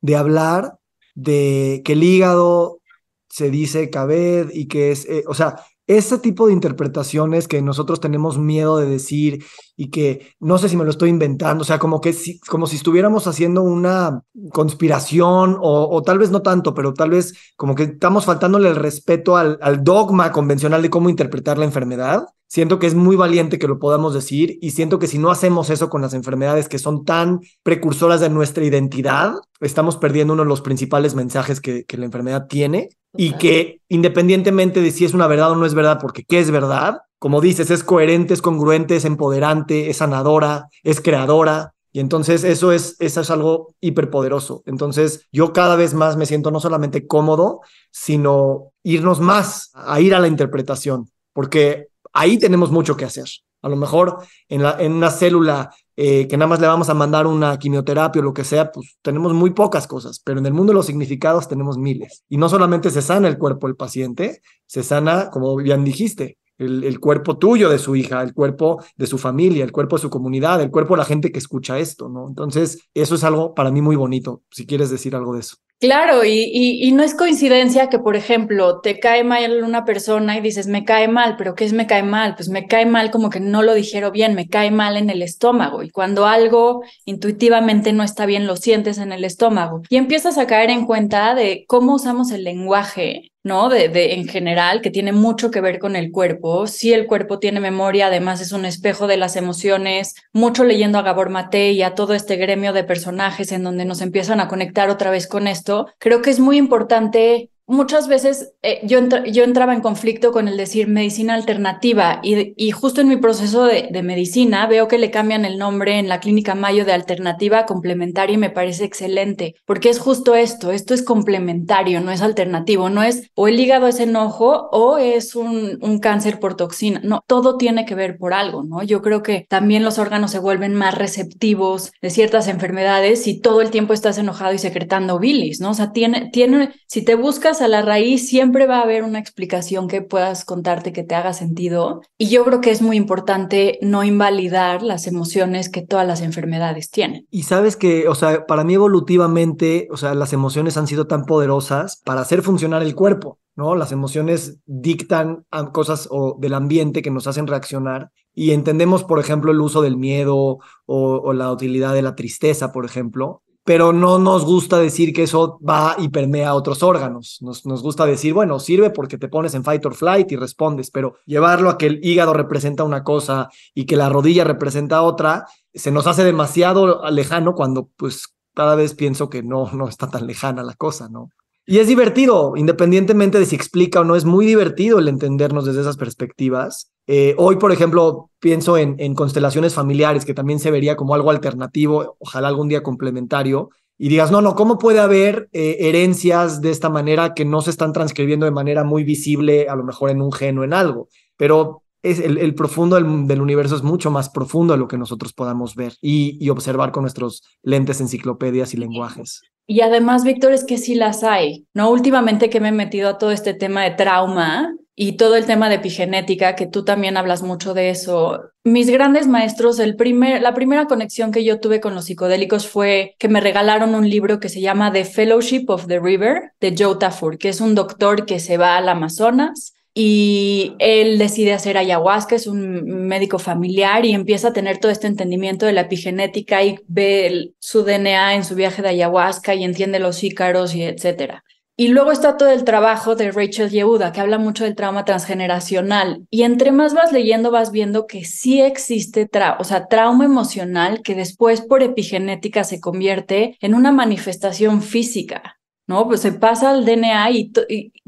de hablar de que el hígado se dice cabed y que es, eh, o sea, ese tipo de interpretaciones que nosotros tenemos miedo de decir y que no sé si me lo estoy inventando, o sea, como que si, como si estuviéramos haciendo una conspiración o, tal vez no tanto, pero tal vez como que estamos faltándole el respeto al, dogma convencional de cómo interpretar la enfermedad. Siento que es muy valiente que lo podamos decir y siento que si no hacemos eso con las enfermedades que son tan precursoras de nuestra identidad, estamos perdiendo uno de los principales mensajes que, que la enfermedad tiene y que independientemente de si es una verdad o no es verdad, porque qué es verdad, como dices, es coherente, es congruente, es empoderante, es sanadora, es creadora. Y entonces eso es, eso es algo hiperpoderoso. Entonces yo cada vez más me siento no solamente cómodo, sino irnos más a ir a la interpretación, porque ahí tenemos mucho que hacer. A lo mejor en, la, en una célula eh, que nada más le vamos a mandar una quimioterapia o lo que sea, pues tenemos muy pocas cosas, pero en el mundo de los significados tenemos miles. Y no solamente se sana el cuerpo del paciente, se sana, como bien dijiste, el, cuerpo tuyo de su hija, el cuerpo de su familia, el cuerpo de su comunidad, el cuerpo de la gente que escucha esto, ¿no? Entonces, eso es algo para mí muy bonito, si quieres decir algo de eso. Claro, y, y no es coincidencia que, por ejemplo, te cae mal una persona y dices, me cae mal, pero ¿qué es me cae mal? Pues me cae mal como que no lo dijeron bien, me cae mal en el estómago. Y cuando algo intuitivamente no está bien, lo sientes en el estómago. Y empiezas a caer en cuenta de cómo usamos el lenguaje ¿no? De, en general, que tiene mucho que ver con el cuerpo. si el cuerpo tiene memoria, además es un espejo de las emociones, mucho leyendo a Gabor Mate y a todo este gremio de personajes en donde nos empiezan a conectar otra vez con esto. Creo que es muy importante muchas veces eh, yo, yo, entraba en conflicto con el decir medicina alternativa y, y justo en mi proceso de, de, medicina veo que le cambian el nombre en la clínica Mayo de alternativa complementaria y me parece excelente, porque es justo esto, esto es complementario, no es alternativo, no es o el hígado es enojo o es un, cáncer por toxina, no, todo tiene que ver por algo, ¿no? Yo creo que también los órganos se vuelven más receptivos de ciertas enfermedades si todo el tiempo estás enojado y secretando bilis, ¿no? O sea, tiene, tiene, si te buscas a la raíz, siempre va a haber una explicación que puedas contarte que te haga sentido. Y yo creo que es muy importante no invalidar las emociones que todas las enfermedades tienen. Y sabes que, o sea, para mí evolutivamente, o sea, las emociones han sido tan poderosas para hacer funcionar el cuerpo. ¿no? Las emociones dictan cosas o del ambiente que nos hacen reaccionar y entendemos, por ejemplo, el uso del miedo o, la utilidad de la tristeza, por ejemplo, pero no nos gusta decir que eso va y permea a otros órganos. Nos, nos, gusta decir, bueno, sirve porque te pones en fight or flight y respondes, pero llevarlo a que el hígado representa una cosa y que la rodilla representa otra, se nos hace demasiado lejano cuando pues cada vez pienso que no, no está tan lejana la cosa, ¿no? Y es divertido, independientemente de si explica o no, es muy divertido el entendernos desde esas perspectivas. Eh, hoy, por ejemplo, pienso en, en, constelaciones familiares, que también se vería como algo alternativo, ojalá algún día complementario, y digas, no, no, ¿cómo puede haber eh, herencias de esta manera que no se están transcribiendo de manera muy visible, a lo mejor en un gen o en algo? Pero es el, profundo del, universo es mucho más profundo de lo que nosotros podamos ver y, y observar con nuestros lentes, enciclopedias y lenguajes. Y además, Víctor, es que sí las hay, ¿no? Últimamente que me he metido a todo este tema de trauma y todo el tema de epigenética, que tú también hablas mucho de eso. Mis grandes maestros, el primer, la primera conexión que yo tuve con los psicodélicos fue que me regalaron un libro que se llama The Fellowship of the River de Joe Tafur, que es un doctor que se va al Amazonas y él decide hacer ayahuasca, es un médico familiar y empieza a tener todo este entendimiento de la epigenética y ve su DNA en su viaje de ayahuasca y entiende los ícaros y etcétera. Y luego está todo el trabajo de Rachel Yehuda, que habla mucho del trauma transgeneracional. Y entre más vas leyendo, vas viendo que sí existe tra o sea, trauma emocional que después por epigenética se convierte en una manifestación física. ¿no? Pues se pasa al DNA y,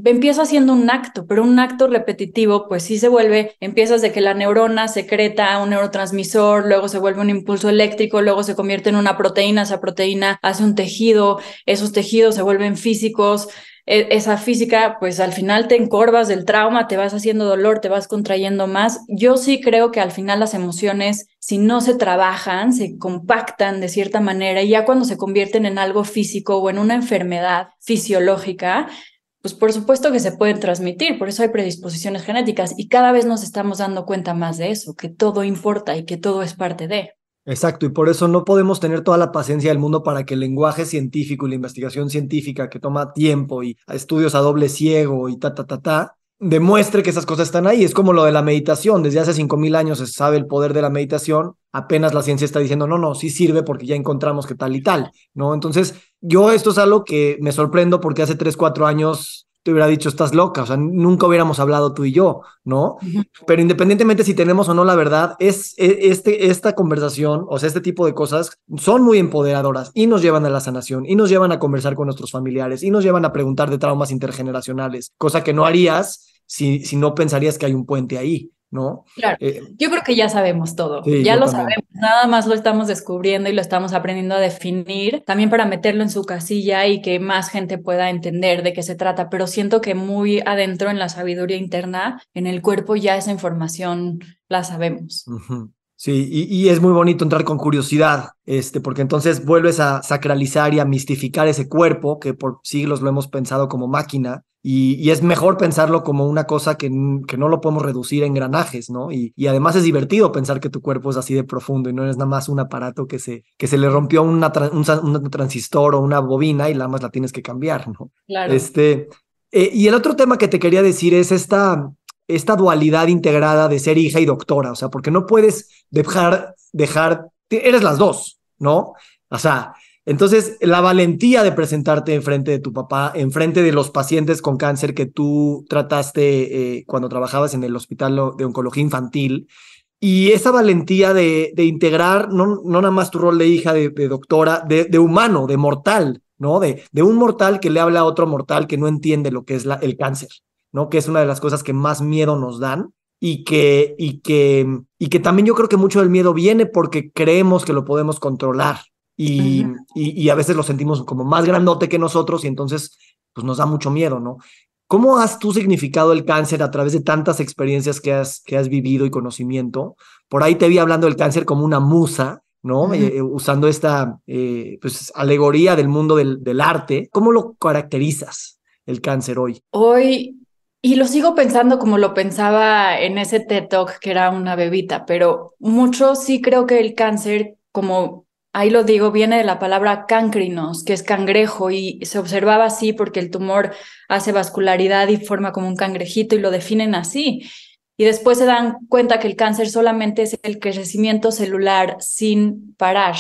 empieza haciendo un acto, pero un acto repetitivo, pues sí se vuelve, empiezas de que la neurona secreta un neurotransmisor, luego se vuelve un impulso eléctrico, luego se convierte en una proteína, esa proteína hace un tejido, esos tejidos se vuelven físicos, e, esa física, pues al final te encorvas del trauma, te vas haciendo dolor, te vas contrayendo más. Yo sí creo que al final las emociones, si no se trabajan, se compactan de cierta manera y ya cuando se convierten en algo físico o en una enfermedad fisiológica, pues por supuesto que se pueden transmitir, por eso hay predisposiciones genéticas y cada vez nos estamos dando cuenta más de eso, que todo importa y que todo es parte de. Exacto, y por eso no podemos tener toda la paciencia del mundo para que el lenguaje científico y la investigación científica que toma tiempo y estudios a doble ciego y ta, ta, ta, ta, demuestre que esas cosas están ahí. Es como lo de la meditación. Desde hace 5.000 años se sabe el poder de la meditación. Apenas la ciencia está diciendo, no, no, sí sirve porque ya encontramos que tal y tal, ¿no? Entonces, yo esto es algo que me sorprendo porque hace 3, 4 años te hubiera dicho, estás loca, o sea, nunca hubiéramos hablado tú y yo, ¿no? Pero independientemente si tenemos o no la verdad, es, e, este, esta conversación, o sea, este tipo de cosas son muy empoderadoras y nos llevan a la sanación y nos llevan a conversar con nuestros familiares y nos llevan a preguntar de traumas intergeneracionales, cosa que no harías si, si no pensarías que hay un puente ahí. ¿no? Claro. Eh, yo creo que ya sabemos todo, ya lo sabemos, nada más lo estamos descubriendo y lo estamos aprendiendo a definir, también para meterlo en su casilla y que más gente pueda entender de qué se trata, pero siento que muy adentro en la sabiduría interna, en el cuerpo ya esa información la sabemos. Sí, y, es muy bonito entrar con curiosidad, este, porque entonces vuelves a sacralizar y a mistificar ese cuerpo que por siglos lo hemos pensado como máquina, y, es mejor pensarlo como una cosa que, que no lo podemos reducir en engranajes, ¿no? Y, además es divertido pensar que tu cuerpo es así de profundo y no es nada más un aparato que se, que se le rompió un, transistor o una bobina y nada más la tienes que cambiar, ¿no? Claro. Este, eh, y el otro tema que te quería decir es esta, esta dualidad integrada de ser hija y doctora, o sea, porque no puedes dejar, dejar, eres las dos, ¿no? O sea, entonces, la valentía de presentarte enfrente de tu papá, enfrente de los pacientes con cáncer que tú trataste eh, cuando trabajabas en el hospital de oncología infantil, y esa valentía de, integrar no, nada más tu rol de hija, de, doctora, de, humano, de mortal, ¿no? De, un mortal que le habla a otro mortal que no entiende lo que es el cáncer, ¿no? Que es una de las cosas que más miedo nos dan y que, y que, y que también yo creo que mucho del miedo viene porque creemos que lo podemos controlar, y, a veces lo sentimos como más grandote que nosotros y entonces pues nos da mucho miedo, ¿no? ¿Cómo has tú significado el cáncer a través de tantas experiencias que has, que has vivido y conocimiento? Por ahí te vi hablando del cáncer como una musa, ¿no? Eh, usando esta eh, pues, alegoría del mundo del, del arte. ¿Cómo lo caracterizas el cáncer hoy? Hoy y lo sigo pensando como lo pensaba en ese TED Talk que era una bebita, pero mucho sí creo que el cáncer, como ahí lo digo, viene de la palabra cancrinos, que es cangrejo, y se observaba así porque el tumor hace vascularidad y forma como un cangrejito y lo definen así. Y después se dan cuenta que el cáncer solamente es el crecimiento celular sin parar,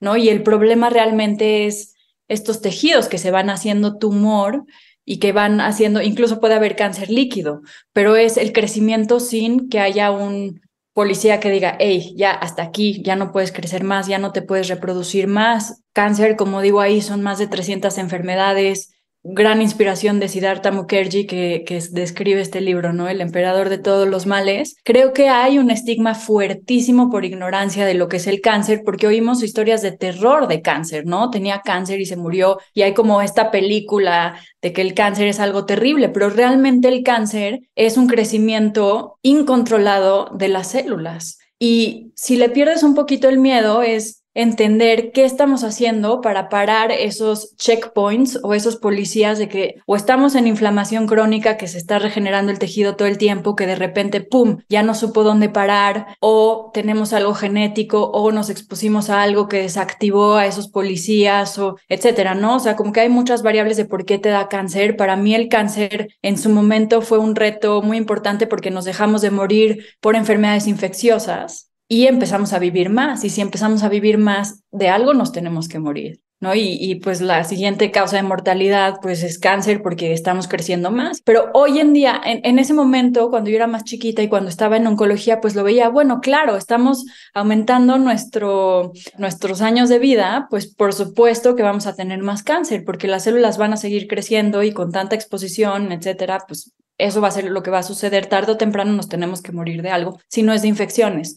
¿no? Y el problema realmente es estos tejidos que se van haciendo tumor y que van haciendo, incluso puede haber cáncer líquido, pero es el crecimiento sin que haya un policía que diga, hey, ya hasta aquí, ya no puedes crecer más, ya no te puedes reproducir más. Cáncer, como digo ahí, son más de 300 enfermedades, gran inspiración de Siddhartha Mukherjee que, que, describe este libro, ¿no? El emperador de todos los males. Creo que hay un estigma fuertísimo por ignorancia de lo que es el cáncer, porque oímos historias de terror de cáncer, ¿no? Tenía cáncer y se murió, y hay como esta película de que el cáncer es algo terrible, pero realmente el cáncer es un crecimiento incontrolado de las células. Y si le pierdes un poquito el miedo, es entender qué estamos haciendo para parar esos checkpoints o esos policías de que o estamos en inflamación crónica que se está regenerando el tejido todo el tiempo, que de repente, ¡pum!, ya no supo dónde parar, o tenemos algo genético, o nos expusimos a algo que desactivó a esos policías, o etcétera, ¿no? O sea, como que hay muchas variables de por qué te da cáncer. Para mí el cáncer en su momento fue un reto muy importante porque nos dejamos de morir por enfermedades infecciosas y empezamos a vivir más. Y si empezamos a vivir más, de algo nos tenemos que morir. ¿No? Y, y, pues la siguiente causa de mortalidad pues es cáncer porque estamos creciendo más. Pero hoy en día, en, ese momento, cuando yo era más chiquita y cuando estaba en oncología, pues lo veía, bueno, claro, estamos aumentando nuestro, nuestros años de vida, pues por supuesto que vamos a tener más cáncer porque las células van a seguir creciendo y con tanta exposición, etcétera, pues eso va a ser lo que va a suceder. Tarde o temprano nos tenemos que morir de algo, si no es de infecciones.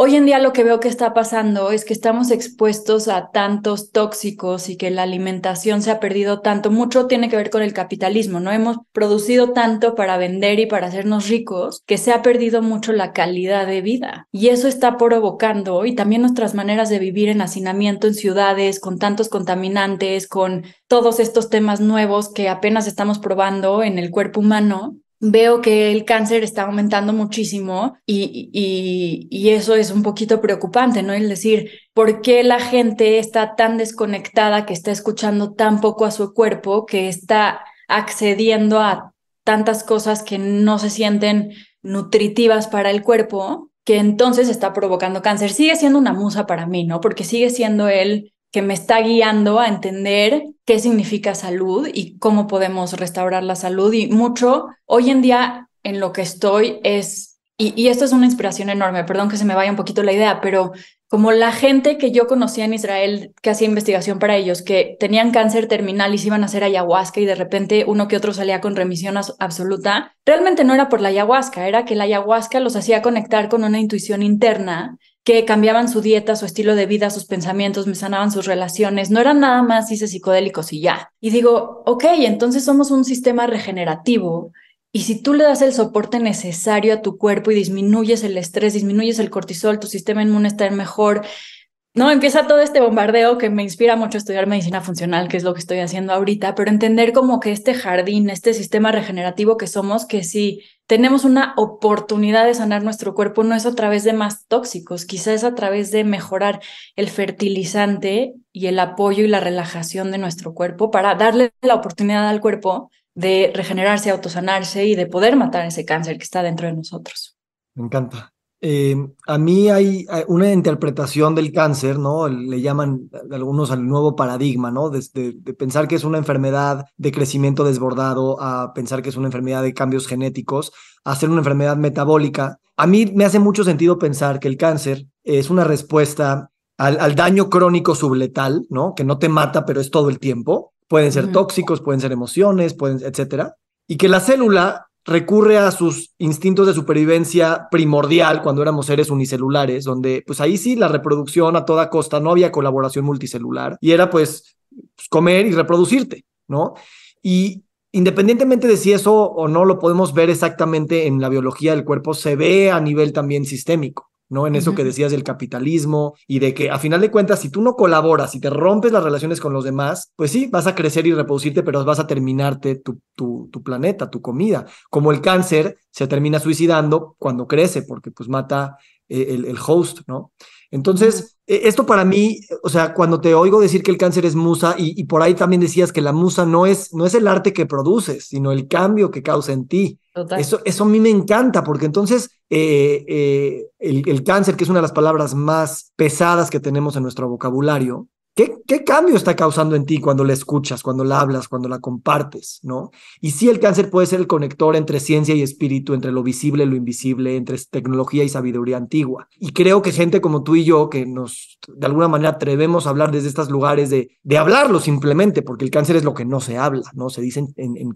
Hoy en día lo que veo que está pasando es que estamos expuestos a tantos tóxicos y que la alimentación se ha perdido tanto. Mucho tiene que ver con el capitalismo, ¿no? Hemos producido tanto para vender y para hacernos ricos que se ha perdido mucho la calidad de vida. Y eso está provocando y también nuestras maneras de vivir en hacinamiento en ciudades, con tantos contaminantes, con todos estos temas nuevos que apenas estamos probando en el cuerpo humano veo que el cáncer está aumentando muchísimo y, eso es un poquito preocupante, ¿no? El decir, ¿por qué la gente está tan desconectada, que está escuchando tan poco a su cuerpo, que está accediendo a tantas cosas que no se sienten nutritivas para el cuerpo, que entonces está provocando cáncer? Sigue siendo una musa para mí, ¿no? Porque sigue siendo él que me está guiando a entender qué significa salud y cómo podemos restaurar la salud. Y mucho hoy en día en lo que estoy es, y, esto es una inspiración enorme, perdón que se me vaya un poquito la idea, pero como la gente que yo conocía en Israel que hacía investigación para ellos, que tenían cáncer terminal y se iban a hacer ayahuasca y de repente uno que otro salía con remisión absoluta, realmente no era por la ayahuasca, era que la ayahuasca los hacía conectar con una intuición interna que cambiaban su dieta, su estilo de vida, sus pensamientos, me sanaban sus relaciones, no eran nada más hice psicodélicos y ya. Y digo, ok, entonces somos un sistema regenerativo y si tú le das el soporte necesario a tu cuerpo y disminuyes el estrés, disminuyes el cortisol, tu sistema inmune está mejor, no, empieza todo este bombardeo que me inspira mucho estudiar medicina funcional, que es lo que estoy haciendo ahorita, pero entender como que este jardín, este sistema regenerativo que somos, que si tenemos una oportunidad de sanar nuestro cuerpo, no es a través de más tóxicos, quizás es a través de mejorar el fertilizante y el apoyo y la relajación de nuestro cuerpo para darle la oportunidad al cuerpo de regenerarse, autosanarse y de poder matar ese cáncer que está dentro de nosotros. Me encanta. Eh, a mí hay una interpretación del cáncer, ¿no? Le llaman algunos al nuevo paradigma, ¿no? Desde de pensar que es una enfermedad de crecimiento desbordado a pensar que es una enfermedad de cambios genéticos, a ser una enfermedad metabólica. A mí me hace mucho sentido pensar que el cáncer es una respuesta al, daño crónico subletal, ¿no? Que no te mata, pero es todo el tiempo. Pueden ser tóxicos, pueden ser emociones, pueden, etcétera. Y que la célula recurre a sus instintos de supervivencia primordial cuando éramos seres unicelulares, donde pues ahí sí la reproducción a toda costa, no había colaboración multicelular y era pues, comer y reproducirte, ¿no? Y independientemente de si eso o no lo podemos ver exactamente en la biología del cuerpo, se ve a nivel también sistémico. ¿no? En eso que decías del capitalismo y de que a final de cuentas, si tú no colaboras y te rompes las relaciones con los demás, pues sí, vas a crecer y reproducirte, pero vas a terminarte tu, tu planeta, tu comida. Como el cáncer se termina suicidando cuando crece, porque pues mata eh, el, host, ¿no? Entonces, e, esto para mí, o sea, cuando te oigo decir que el cáncer es musa, y, por ahí también decías que la musa no es, no es el arte que produces, sino el cambio que causa en ti. Eso, eso a mí me encanta, porque entonces eh, eh, el, el, cáncer, que es una de las palabras más pesadas que tenemos en nuestro vocabulario, ¿Qué, cambio está causando en ti cuando la escuchas, cuando la hablas, cuando la compartes? ¿no? Y sí, el cáncer puede ser el conector entre ciencia y espíritu, entre lo visible y lo invisible, entre tecnología y sabiduría antigua. Y creo que gente como tú y yo, que nos de alguna manera atrevemos a hablar desde estos lugares de, de hablarlo simplemente, porque el cáncer es lo que no se habla, ¿no? Se dice en, en,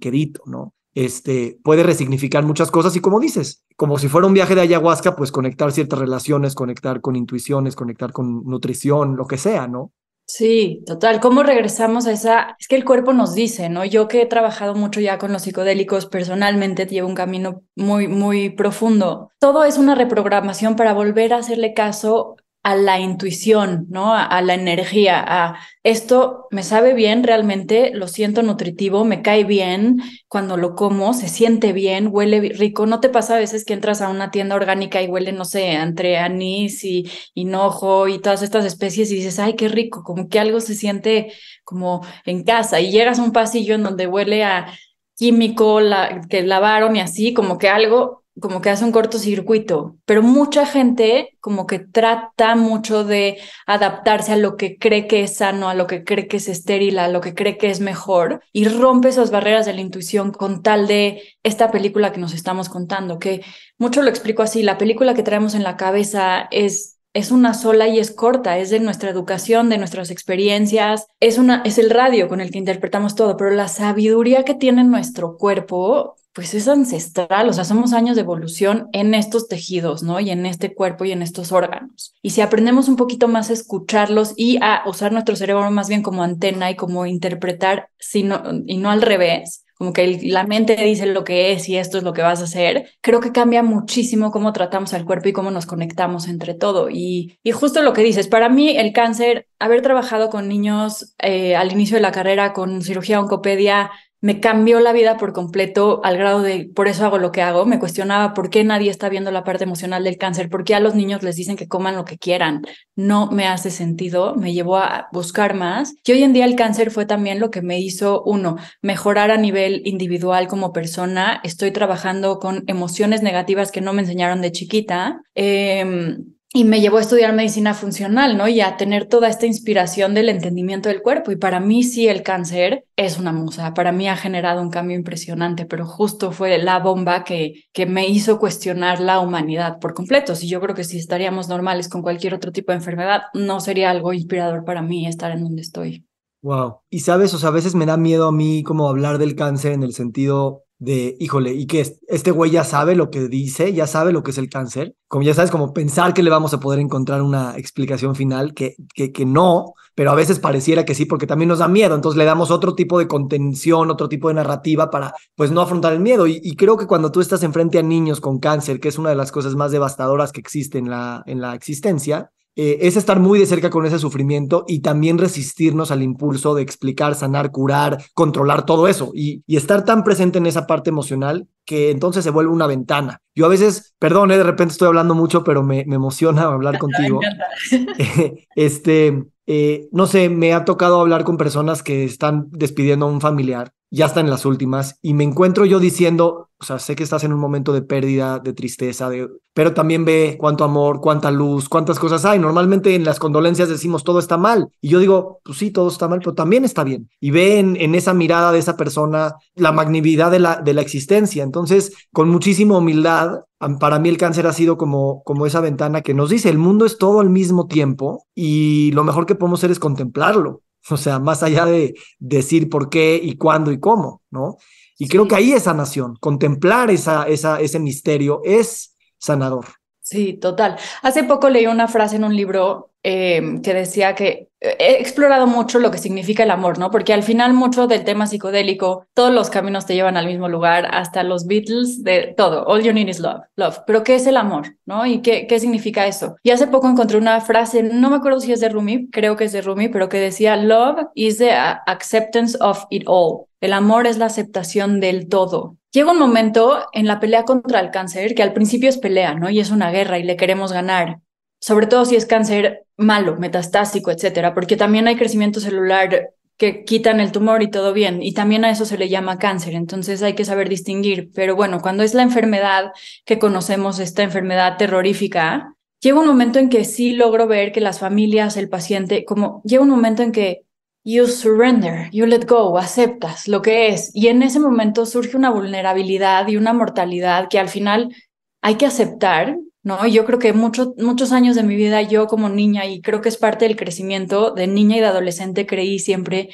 ¿no? este, puede resignificar muchas cosas y como dices, como si fuera un viaje de ayahuasca, pues conectar ciertas relaciones, conectar con intuiciones, conectar con nutrición, lo que sea, ¿no? Sí, total. ¿Cómo regresamos a esa? Es que el cuerpo nos dice, ¿no? Yo que he trabajado mucho ya con los psicodélicos, personalmente llevo un camino muy, muy profundo. Todo es una reprogramación para volver a hacerle caso a la intuición, ¿no? A, la energía, a esto me sabe bien, realmente lo siento nutritivo, me cae bien cuando lo como, se siente bien, huele rico. ¿No te pasa a veces que entras a una tienda orgánica y huele, no sé, entre anís y hinojo y todas estas especies y dices, ay, qué rico, como que algo se siente como en casa y llegas a un pasillo en donde huele a químico, la, que lavaron y así, como que algo como que hace un cortocircuito, pero mucha gente como que trata mucho de adaptarse a lo que cree que es sano, a lo que cree que es estéril, a lo que cree que es mejor y rompe esas barreras de la intuición con tal de esta película que nos estamos contando, que mucho lo explico así, la película que traemos en la cabeza es es una sola y es corta, es de nuestra educación, de nuestras experiencias, es, una, es el radio con el que interpretamos todo, pero la sabiduría que tiene nuestro cuerpo pues es ancestral, o sea, somos años de evolución en estos tejidos, ¿no? Y en este cuerpo y en estos órganos. Y si aprendemos un poquito más a escucharlos y a usar nuestro cerebro más bien como antena y como interpretar, sino, y no al revés, como que la mente dice lo que es y esto es lo que vas a hacer, creo que cambia muchísimo cómo tratamos al cuerpo y cómo nos conectamos entre todo. Y, justo lo que dices, para mí el cáncer, haber trabajado con niños eh, al inicio de la carrera con cirugía oncopedia, me cambió la vida por completo al grado de, por eso hago lo que hago, me cuestionaba por qué nadie está viendo la parte emocional del cáncer, por qué a los niños les dicen que coman lo que quieran, no me hace sentido, me llevó a buscar más. Y hoy en día el cáncer fue también lo que me hizo, uno, mejorar a nivel individual como persona, estoy trabajando con emociones negativas que no me enseñaron de chiquita. Em, y me llevó a estudiar medicina funcional, ¿no? Y a tener toda esta inspiración del entendimiento del cuerpo. Y para mí sí el cáncer es una musa. Para mí ha generado un cambio impresionante, pero justo fue la bomba que, que me hizo cuestionar la humanidad por completo. Si yo creo que si estaríamos normales con cualquier otro tipo de enfermedad, no sería algo inspirador para mí estar en donde estoy. Wow. Y sabes, o sea, a veces me da miedo a mí como hablar del cáncer en el sentido de, híjole, y que este güey ya sabe lo que dice, ya sabe lo que es el cáncer, como ya sabes, como pensar que le vamos a poder encontrar una explicación final, que, que, no, pero a veces pareciera que sí, porque también nos da miedo, entonces le damos otro tipo de contención, otro tipo de narrativa para, pues, no afrontar el miedo. Y, creo que cuando tú estás enfrente a niños con cáncer, que es una de las cosas más devastadoras que existe en la, en la existencia, eh, es estar muy de cerca con ese sufrimiento y también resistirnos al impulso de explicar, sanar, curar, controlar todo eso y, estar tan presente en esa parte emocional que entonces se vuelve una ventana. Yo a veces, perdón, eh, de repente estoy hablando mucho, pero me, emociona hablar contigo. este, eh, no sé, me ha tocado hablar con personas que están despidiendo a un familiar ya está en las últimas y me encuentro yo diciendo, o sea, sé que estás en un momento de pérdida, de tristeza, de, pero también ve cuánto amor, cuánta luz, cuántas cosas hay. Normalmente en las condolencias decimos todo está mal y yo digo, pues sí, todo está mal, pero también está bien. Y ve en, esa mirada de esa persona la magnividad de la, de la existencia. Entonces, con muchísima humildad, para mí el cáncer ha sido como, como esa ventana que nos dice, el mundo es todo al mismo tiempo y lo mejor que podemos hacer es contemplarlo o sea, más allá de decir por qué y cuándo y cómo, ¿no? Y creo que ahí es sanación, contemplar esa, esa, ese misterio es sanador. Sí, total. Hace poco leí una frase en un libro em, que decía que eh, he explorado mucho lo que significa el amor, ¿no? Porque al final mucho del tema psicodélico, todos los caminos te llevan al mismo lugar, hasta los Beatles, de todo, all you need is love, love. Pero ¿qué es el amor, ¿no? ¿Y qué, qué significa eso? Y hace poco encontré una frase, no me acuerdo si es de Rumi, creo que es de Rumi, pero que decía, love is the acceptance of it all. El amor es la aceptación del todo, llega un momento en la pelea contra el cáncer que al principio es pelea, ¿no? Y es una guerra y le queremos ganar, sobre todo si es cáncer malo, metastásico, etcétera, porque también hay crecimiento celular que quitan el tumor y todo bien, y también a eso se le llama cáncer, entonces hay que saber distinguir, pero bueno, cuando es la enfermedad que conocemos, esta enfermedad terrorífica, llega un momento en que sí logro ver que las familias, el paciente, como llega un momento en que You surrender, you let go, aceptas lo que es. Y en ese momento surge una vulnerabilidad y una mortalidad que al final hay que aceptar, ¿no? Yo creo que muchos muchos años de mi vida, yo como niña, y creo que es parte del crecimiento de niña y de adolescente, creí siempre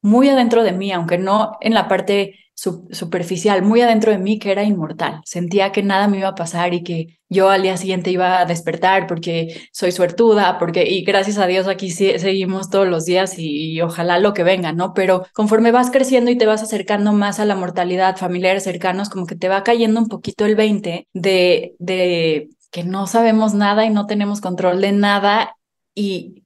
muy adentro de mí, aunque no en la parte superficial, muy adentro de mí que era inmortal. Sentía que nada me iba a pasar y que yo al día siguiente iba a despertar porque soy suertuda, porque y gracias a Dios aquí seguimos todos los días y, ojalá lo que venga, ¿no? Pero conforme vas creciendo y te vas acercando más a la mortalidad, familiar cercanos, como que te va cayendo un poquito el 20 de, de que no sabemos nada y no tenemos control de nada y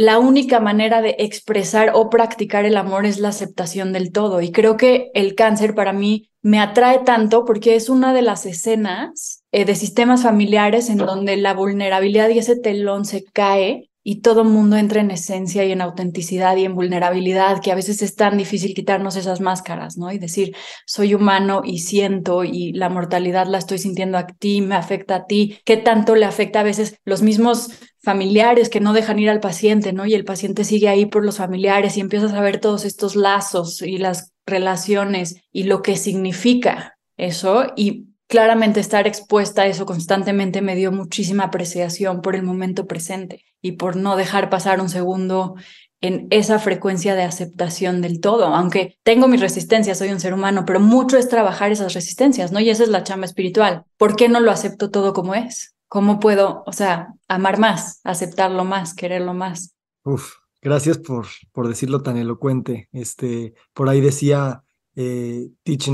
la única manera de expresar o practicar el amor es la aceptación del todo. Y creo que el cáncer para mí me atrae tanto porque es una de las escenas eh, de sistemas familiares en donde la vulnerabilidad y ese telón se cae y todo el mundo entra en esencia y en autenticidad y en vulnerabilidad, que a veces es tan difícil quitarnos esas máscaras, ¿no? Y decir, soy humano y siento y la mortalidad la estoy sintiendo a ti, me afecta a ti, qué tanto le afecta a veces los mismos familiares que no dejan ir al paciente, ¿no? Y el paciente sigue ahí por los familiares y empiezas a ver todos estos lazos y las relaciones y lo que significa eso. Y claramente estar expuesta a eso constantemente me dio muchísima apreciación por el momento presente y por no dejar pasar un segundo en esa frecuencia de aceptación del todo, aunque tengo mis resistencias, soy un ser humano, pero mucho es trabajar esas resistencias, ¿no? Y esa es la chamba espiritual. ¿Por qué no lo acepto todo como es? ¿Cómo puedo, o sea, amar más, aceptarlo más, quererlo más? Uf, gracias por, por decirlo tan elocuente. Este, por ahí decía eh, Thich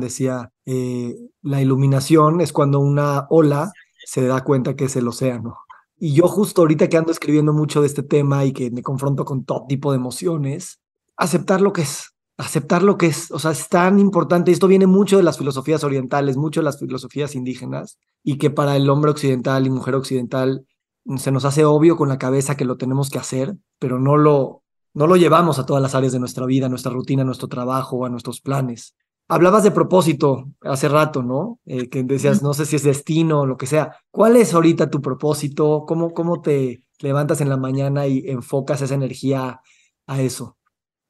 decía, eh, la iluminación es cuando una ola se da cuenta que es el océano. Y yo justo ahorita que ando escribiendo mucho de este tema y que me confronto con todo tipo de emociones, aceptar lo que es, aceptar lo que es, o sea, es tan importante, esto viene mucho de las filosofías orientales, mucho de las filosofías indígenas, y que para el hombre occidental y mujer occidental mm, se nos hace obvio con la cabeza que lo tenemos que hacer, pero no lo, no lo llevamos a todas las áreas de nuestra vida, a nuestra rutina, a nuestro trabajo, a nuestros planes. Hablabas de propósito hace rato, ¿no? Eh, que decías, no sé si es destino, o lo que sea. ¿Cuál es ahorita tu propósito? ¿Cómo, cómo te levantas en la mañana y enfocas esa energía a eso?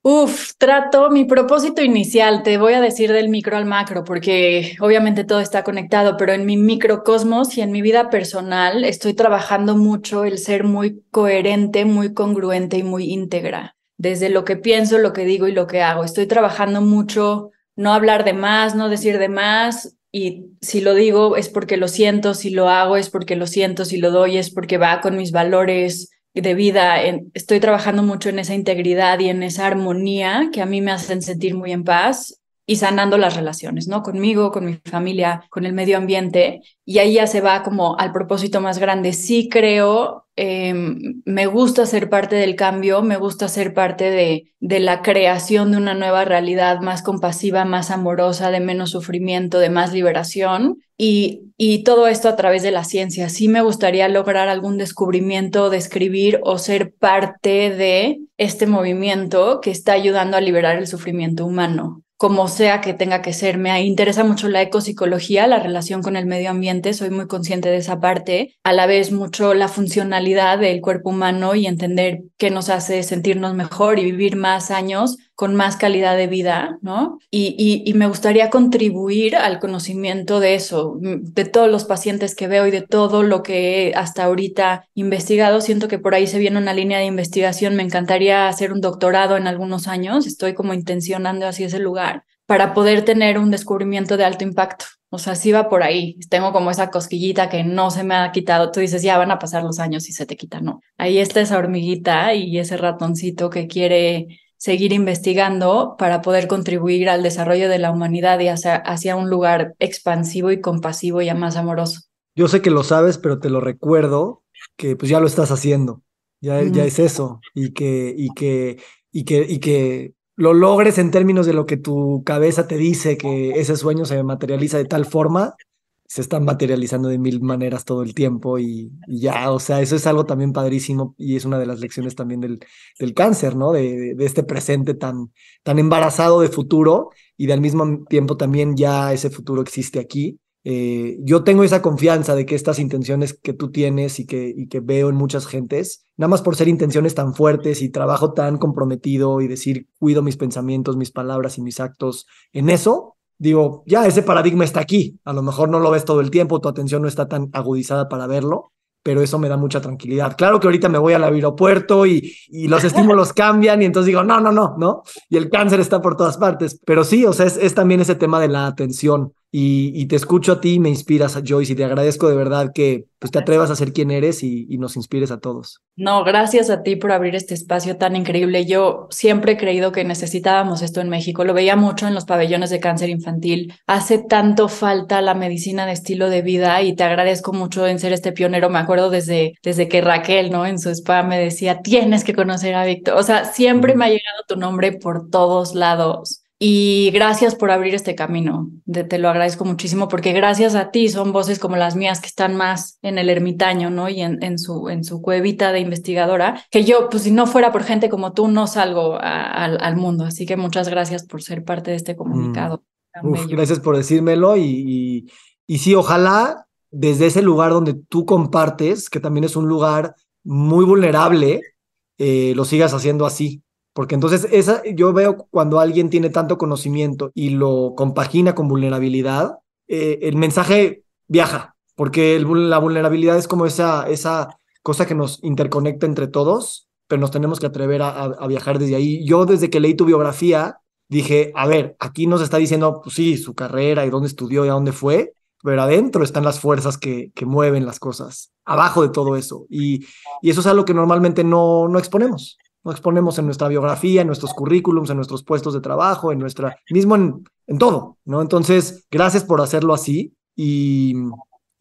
Uf, trato mi propósito inicial, te voy a decir del micro al macro, porque obviamente todo está conectado, pero en mi microcosmos y en mi vida personal estoy trabajando mucho el ser muy coherente, muy congruente y muy íntegra, desde lo que pienso, lo que digo y lo que hago. Estoy trabajando mucho no hablar de más, no decir de más, y si lo digo es porque lo siento, si lo hago es porque lo siento, si lo doy es porque va con mis valores, de vida, estoy trabajando mucho en esa integridad y en esa armonía que a mí me hacen sentir muy en paz y sanando las relaciones, ¿no? Conmigo, con mi familia, con el medio ambiente. Y ahí ya se va como al propósito más grande. Sí creo, em, me gusta ser parte del cambio, me gusta ser parte de, la creación de una nueva realidad más compasiva, más amorosa, de menos sufrimiento, de más liberación. Y, y, todo esto a través de la ciencia. Sí me gustaría lograr algún descubrimiento, describir o ser parte de este movimiento que está ayudando a liberar el sufrimiento humano como sea que tenga que ser. Me interesa mucho la ecopsicología, la relación con el medio ambiente, soy muy consciente de esa parte, a la vez mucho la funcionalidad del cuerpo humano y entender qué nos hace sentirnos mejor y vivir más años con más calidad de vida, ¿no? Y, me gustaría contribuir al conocimiento de eso, mm, de todos los pacientes que veo y de todo lo que he hasta ahorita investigado. Siento que por ahí se viene una línea de investigación. Me encantaría hacer un doctorado en algunos años. Estoy como intencionando hacia ese lugar para poder tener un descubrimiento de alto impacto. O sea, sí va por ahí. Tengo como esa cosquillita que no se me ha quitado. Tú dices, ya van a pasar los años y se te quita. No. Ahí está esa hormiguita y ese ratoncito que quiere seguir investigando para poder contribuir al desarrollo de la humanidad y hacia, hacia un lugar expansivo y compasivo y más amoroso. Yo sé que lo sabes, pero te lo recuerdo, que pues ya lo estás haciendo, ya, es eso, y que, y que, y que, y que lo logres en términos de lo que tu cabeza te dice, que ese sueño se materializa de tal forma se están materializando de mil maneras todo el tiempo y, ya, o sea, eso es algo también padrísimo y es una de las lecciones también del, del cáncer, ¿no? De, de, este presente tan, tan embarazado de futuro y de al mismo tiempo también ya ese futuro existe aquí. Eh, yo tengo esa confianza de que estas intenciones que tú tienes y que, y que veo en muchas gentes, nada más por ser intenciones tan fuertes y trabajo tan comprometido y decir, cuido mis pensamientos, mis palabras y mis actos en eso, digo, ya ese paradigma está aquí, a lo mejor no lo ves todo el tiempo, tu atención no está tan agudizada para verlo, pero eso me da mucha tranquilidad. Claro que ahorita me voy al aeropuerto y, y, los estímulos cambian y entonces digo, no, no, no, ¿no? Y el cáncer está por todas partes, pero sí, o sea, es, es también ese tema de la atención y, te escucho a ti me inspiras, a Joyce, y te agradezco de verdad que pues, te atrevas a ser quien eres y, nos inspires a todos. No, gracias a ti por abrir este espacio tan increíble. Yo siempre he creído que necesitábamos esto en México. Lo veía mucho en los pabellones de cáncer infantil. Hace tanto falta la medicina de estilo de vida y te agradezco mucho en ser este pionero. Me acuerdo desde, desde que Raquel, ¿no? En su spa me decía, tienes que conocer a Víctor. O sea, siempre me ha llegado tu nombre por todos lados. Y gracias por abrir este camino. te lo agradezco muchísimo porque gracias a ti son voces como las mías que están más en el ermitaño, ¿no? Y en, su, cuevita de investigadora, que yo, pues si no fuera por gente como tú, no salgo al mundo. Así que muchas gracias por ser parte de este mm. comunicado. gracias por decírmelo y, sí, ojalá desde ese lugar donde tú compartes, que también es un lugar muy vulnerable, eh, lo sigas haciendo así, porque entonces esa, yo veo cuando alguien tiene tanto conocimiento y lo compagina con vulnerabilidad, eh, el mensaje viaja, porque la vulnerabilidad es como esa, esa cosa que nos interconecta entre todos, pero nos tenemos que atrever a, viajar desde ahí. Yo desde que leí tu biografía, dije, a ver, aquí nos está diciendo, pues sí, su carrera y dónde estudió y a dónde fue, pero adentro están las fuerzas que, mueven las cosas, abajo de todo eso. Y, eso es algo que normalmente no, no exponemos nos exponemos en nuestra biografía, en nuestros currículums, en nuestros puestos de trabajo, en nuestra, mismo en, todo, ¿no? Entonces, gracias por hacerlo así y,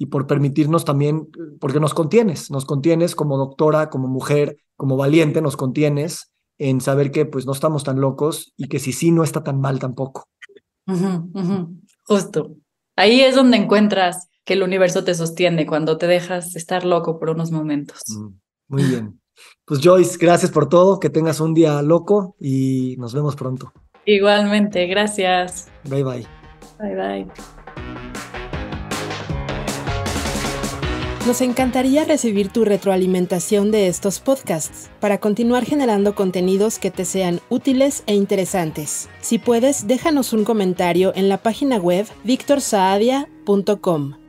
por permitirnos también, porque nos contienes, nos contienes como doctora, como mujer, como valiente, nos contienes en saber que pues no estamos tan locos y que si sí no está tan mal tampoco. Justo. Ahí es donde encuentras que el universo te sostiene cuando te dejas estar loco por unos momentos. Mm, muy bien. Pues Joyce, gracias por todo, que tengas un día loco y nos vemos pronto. Igualmente, gracias. Bye bye. Bye bye. Nos encantaría recibir tu retroalimentación de estos podcasts para continuar generando contenidos que te sean útiles e interesantes. Si puedes, déjanos un comentario en la página web victorsaadia.com.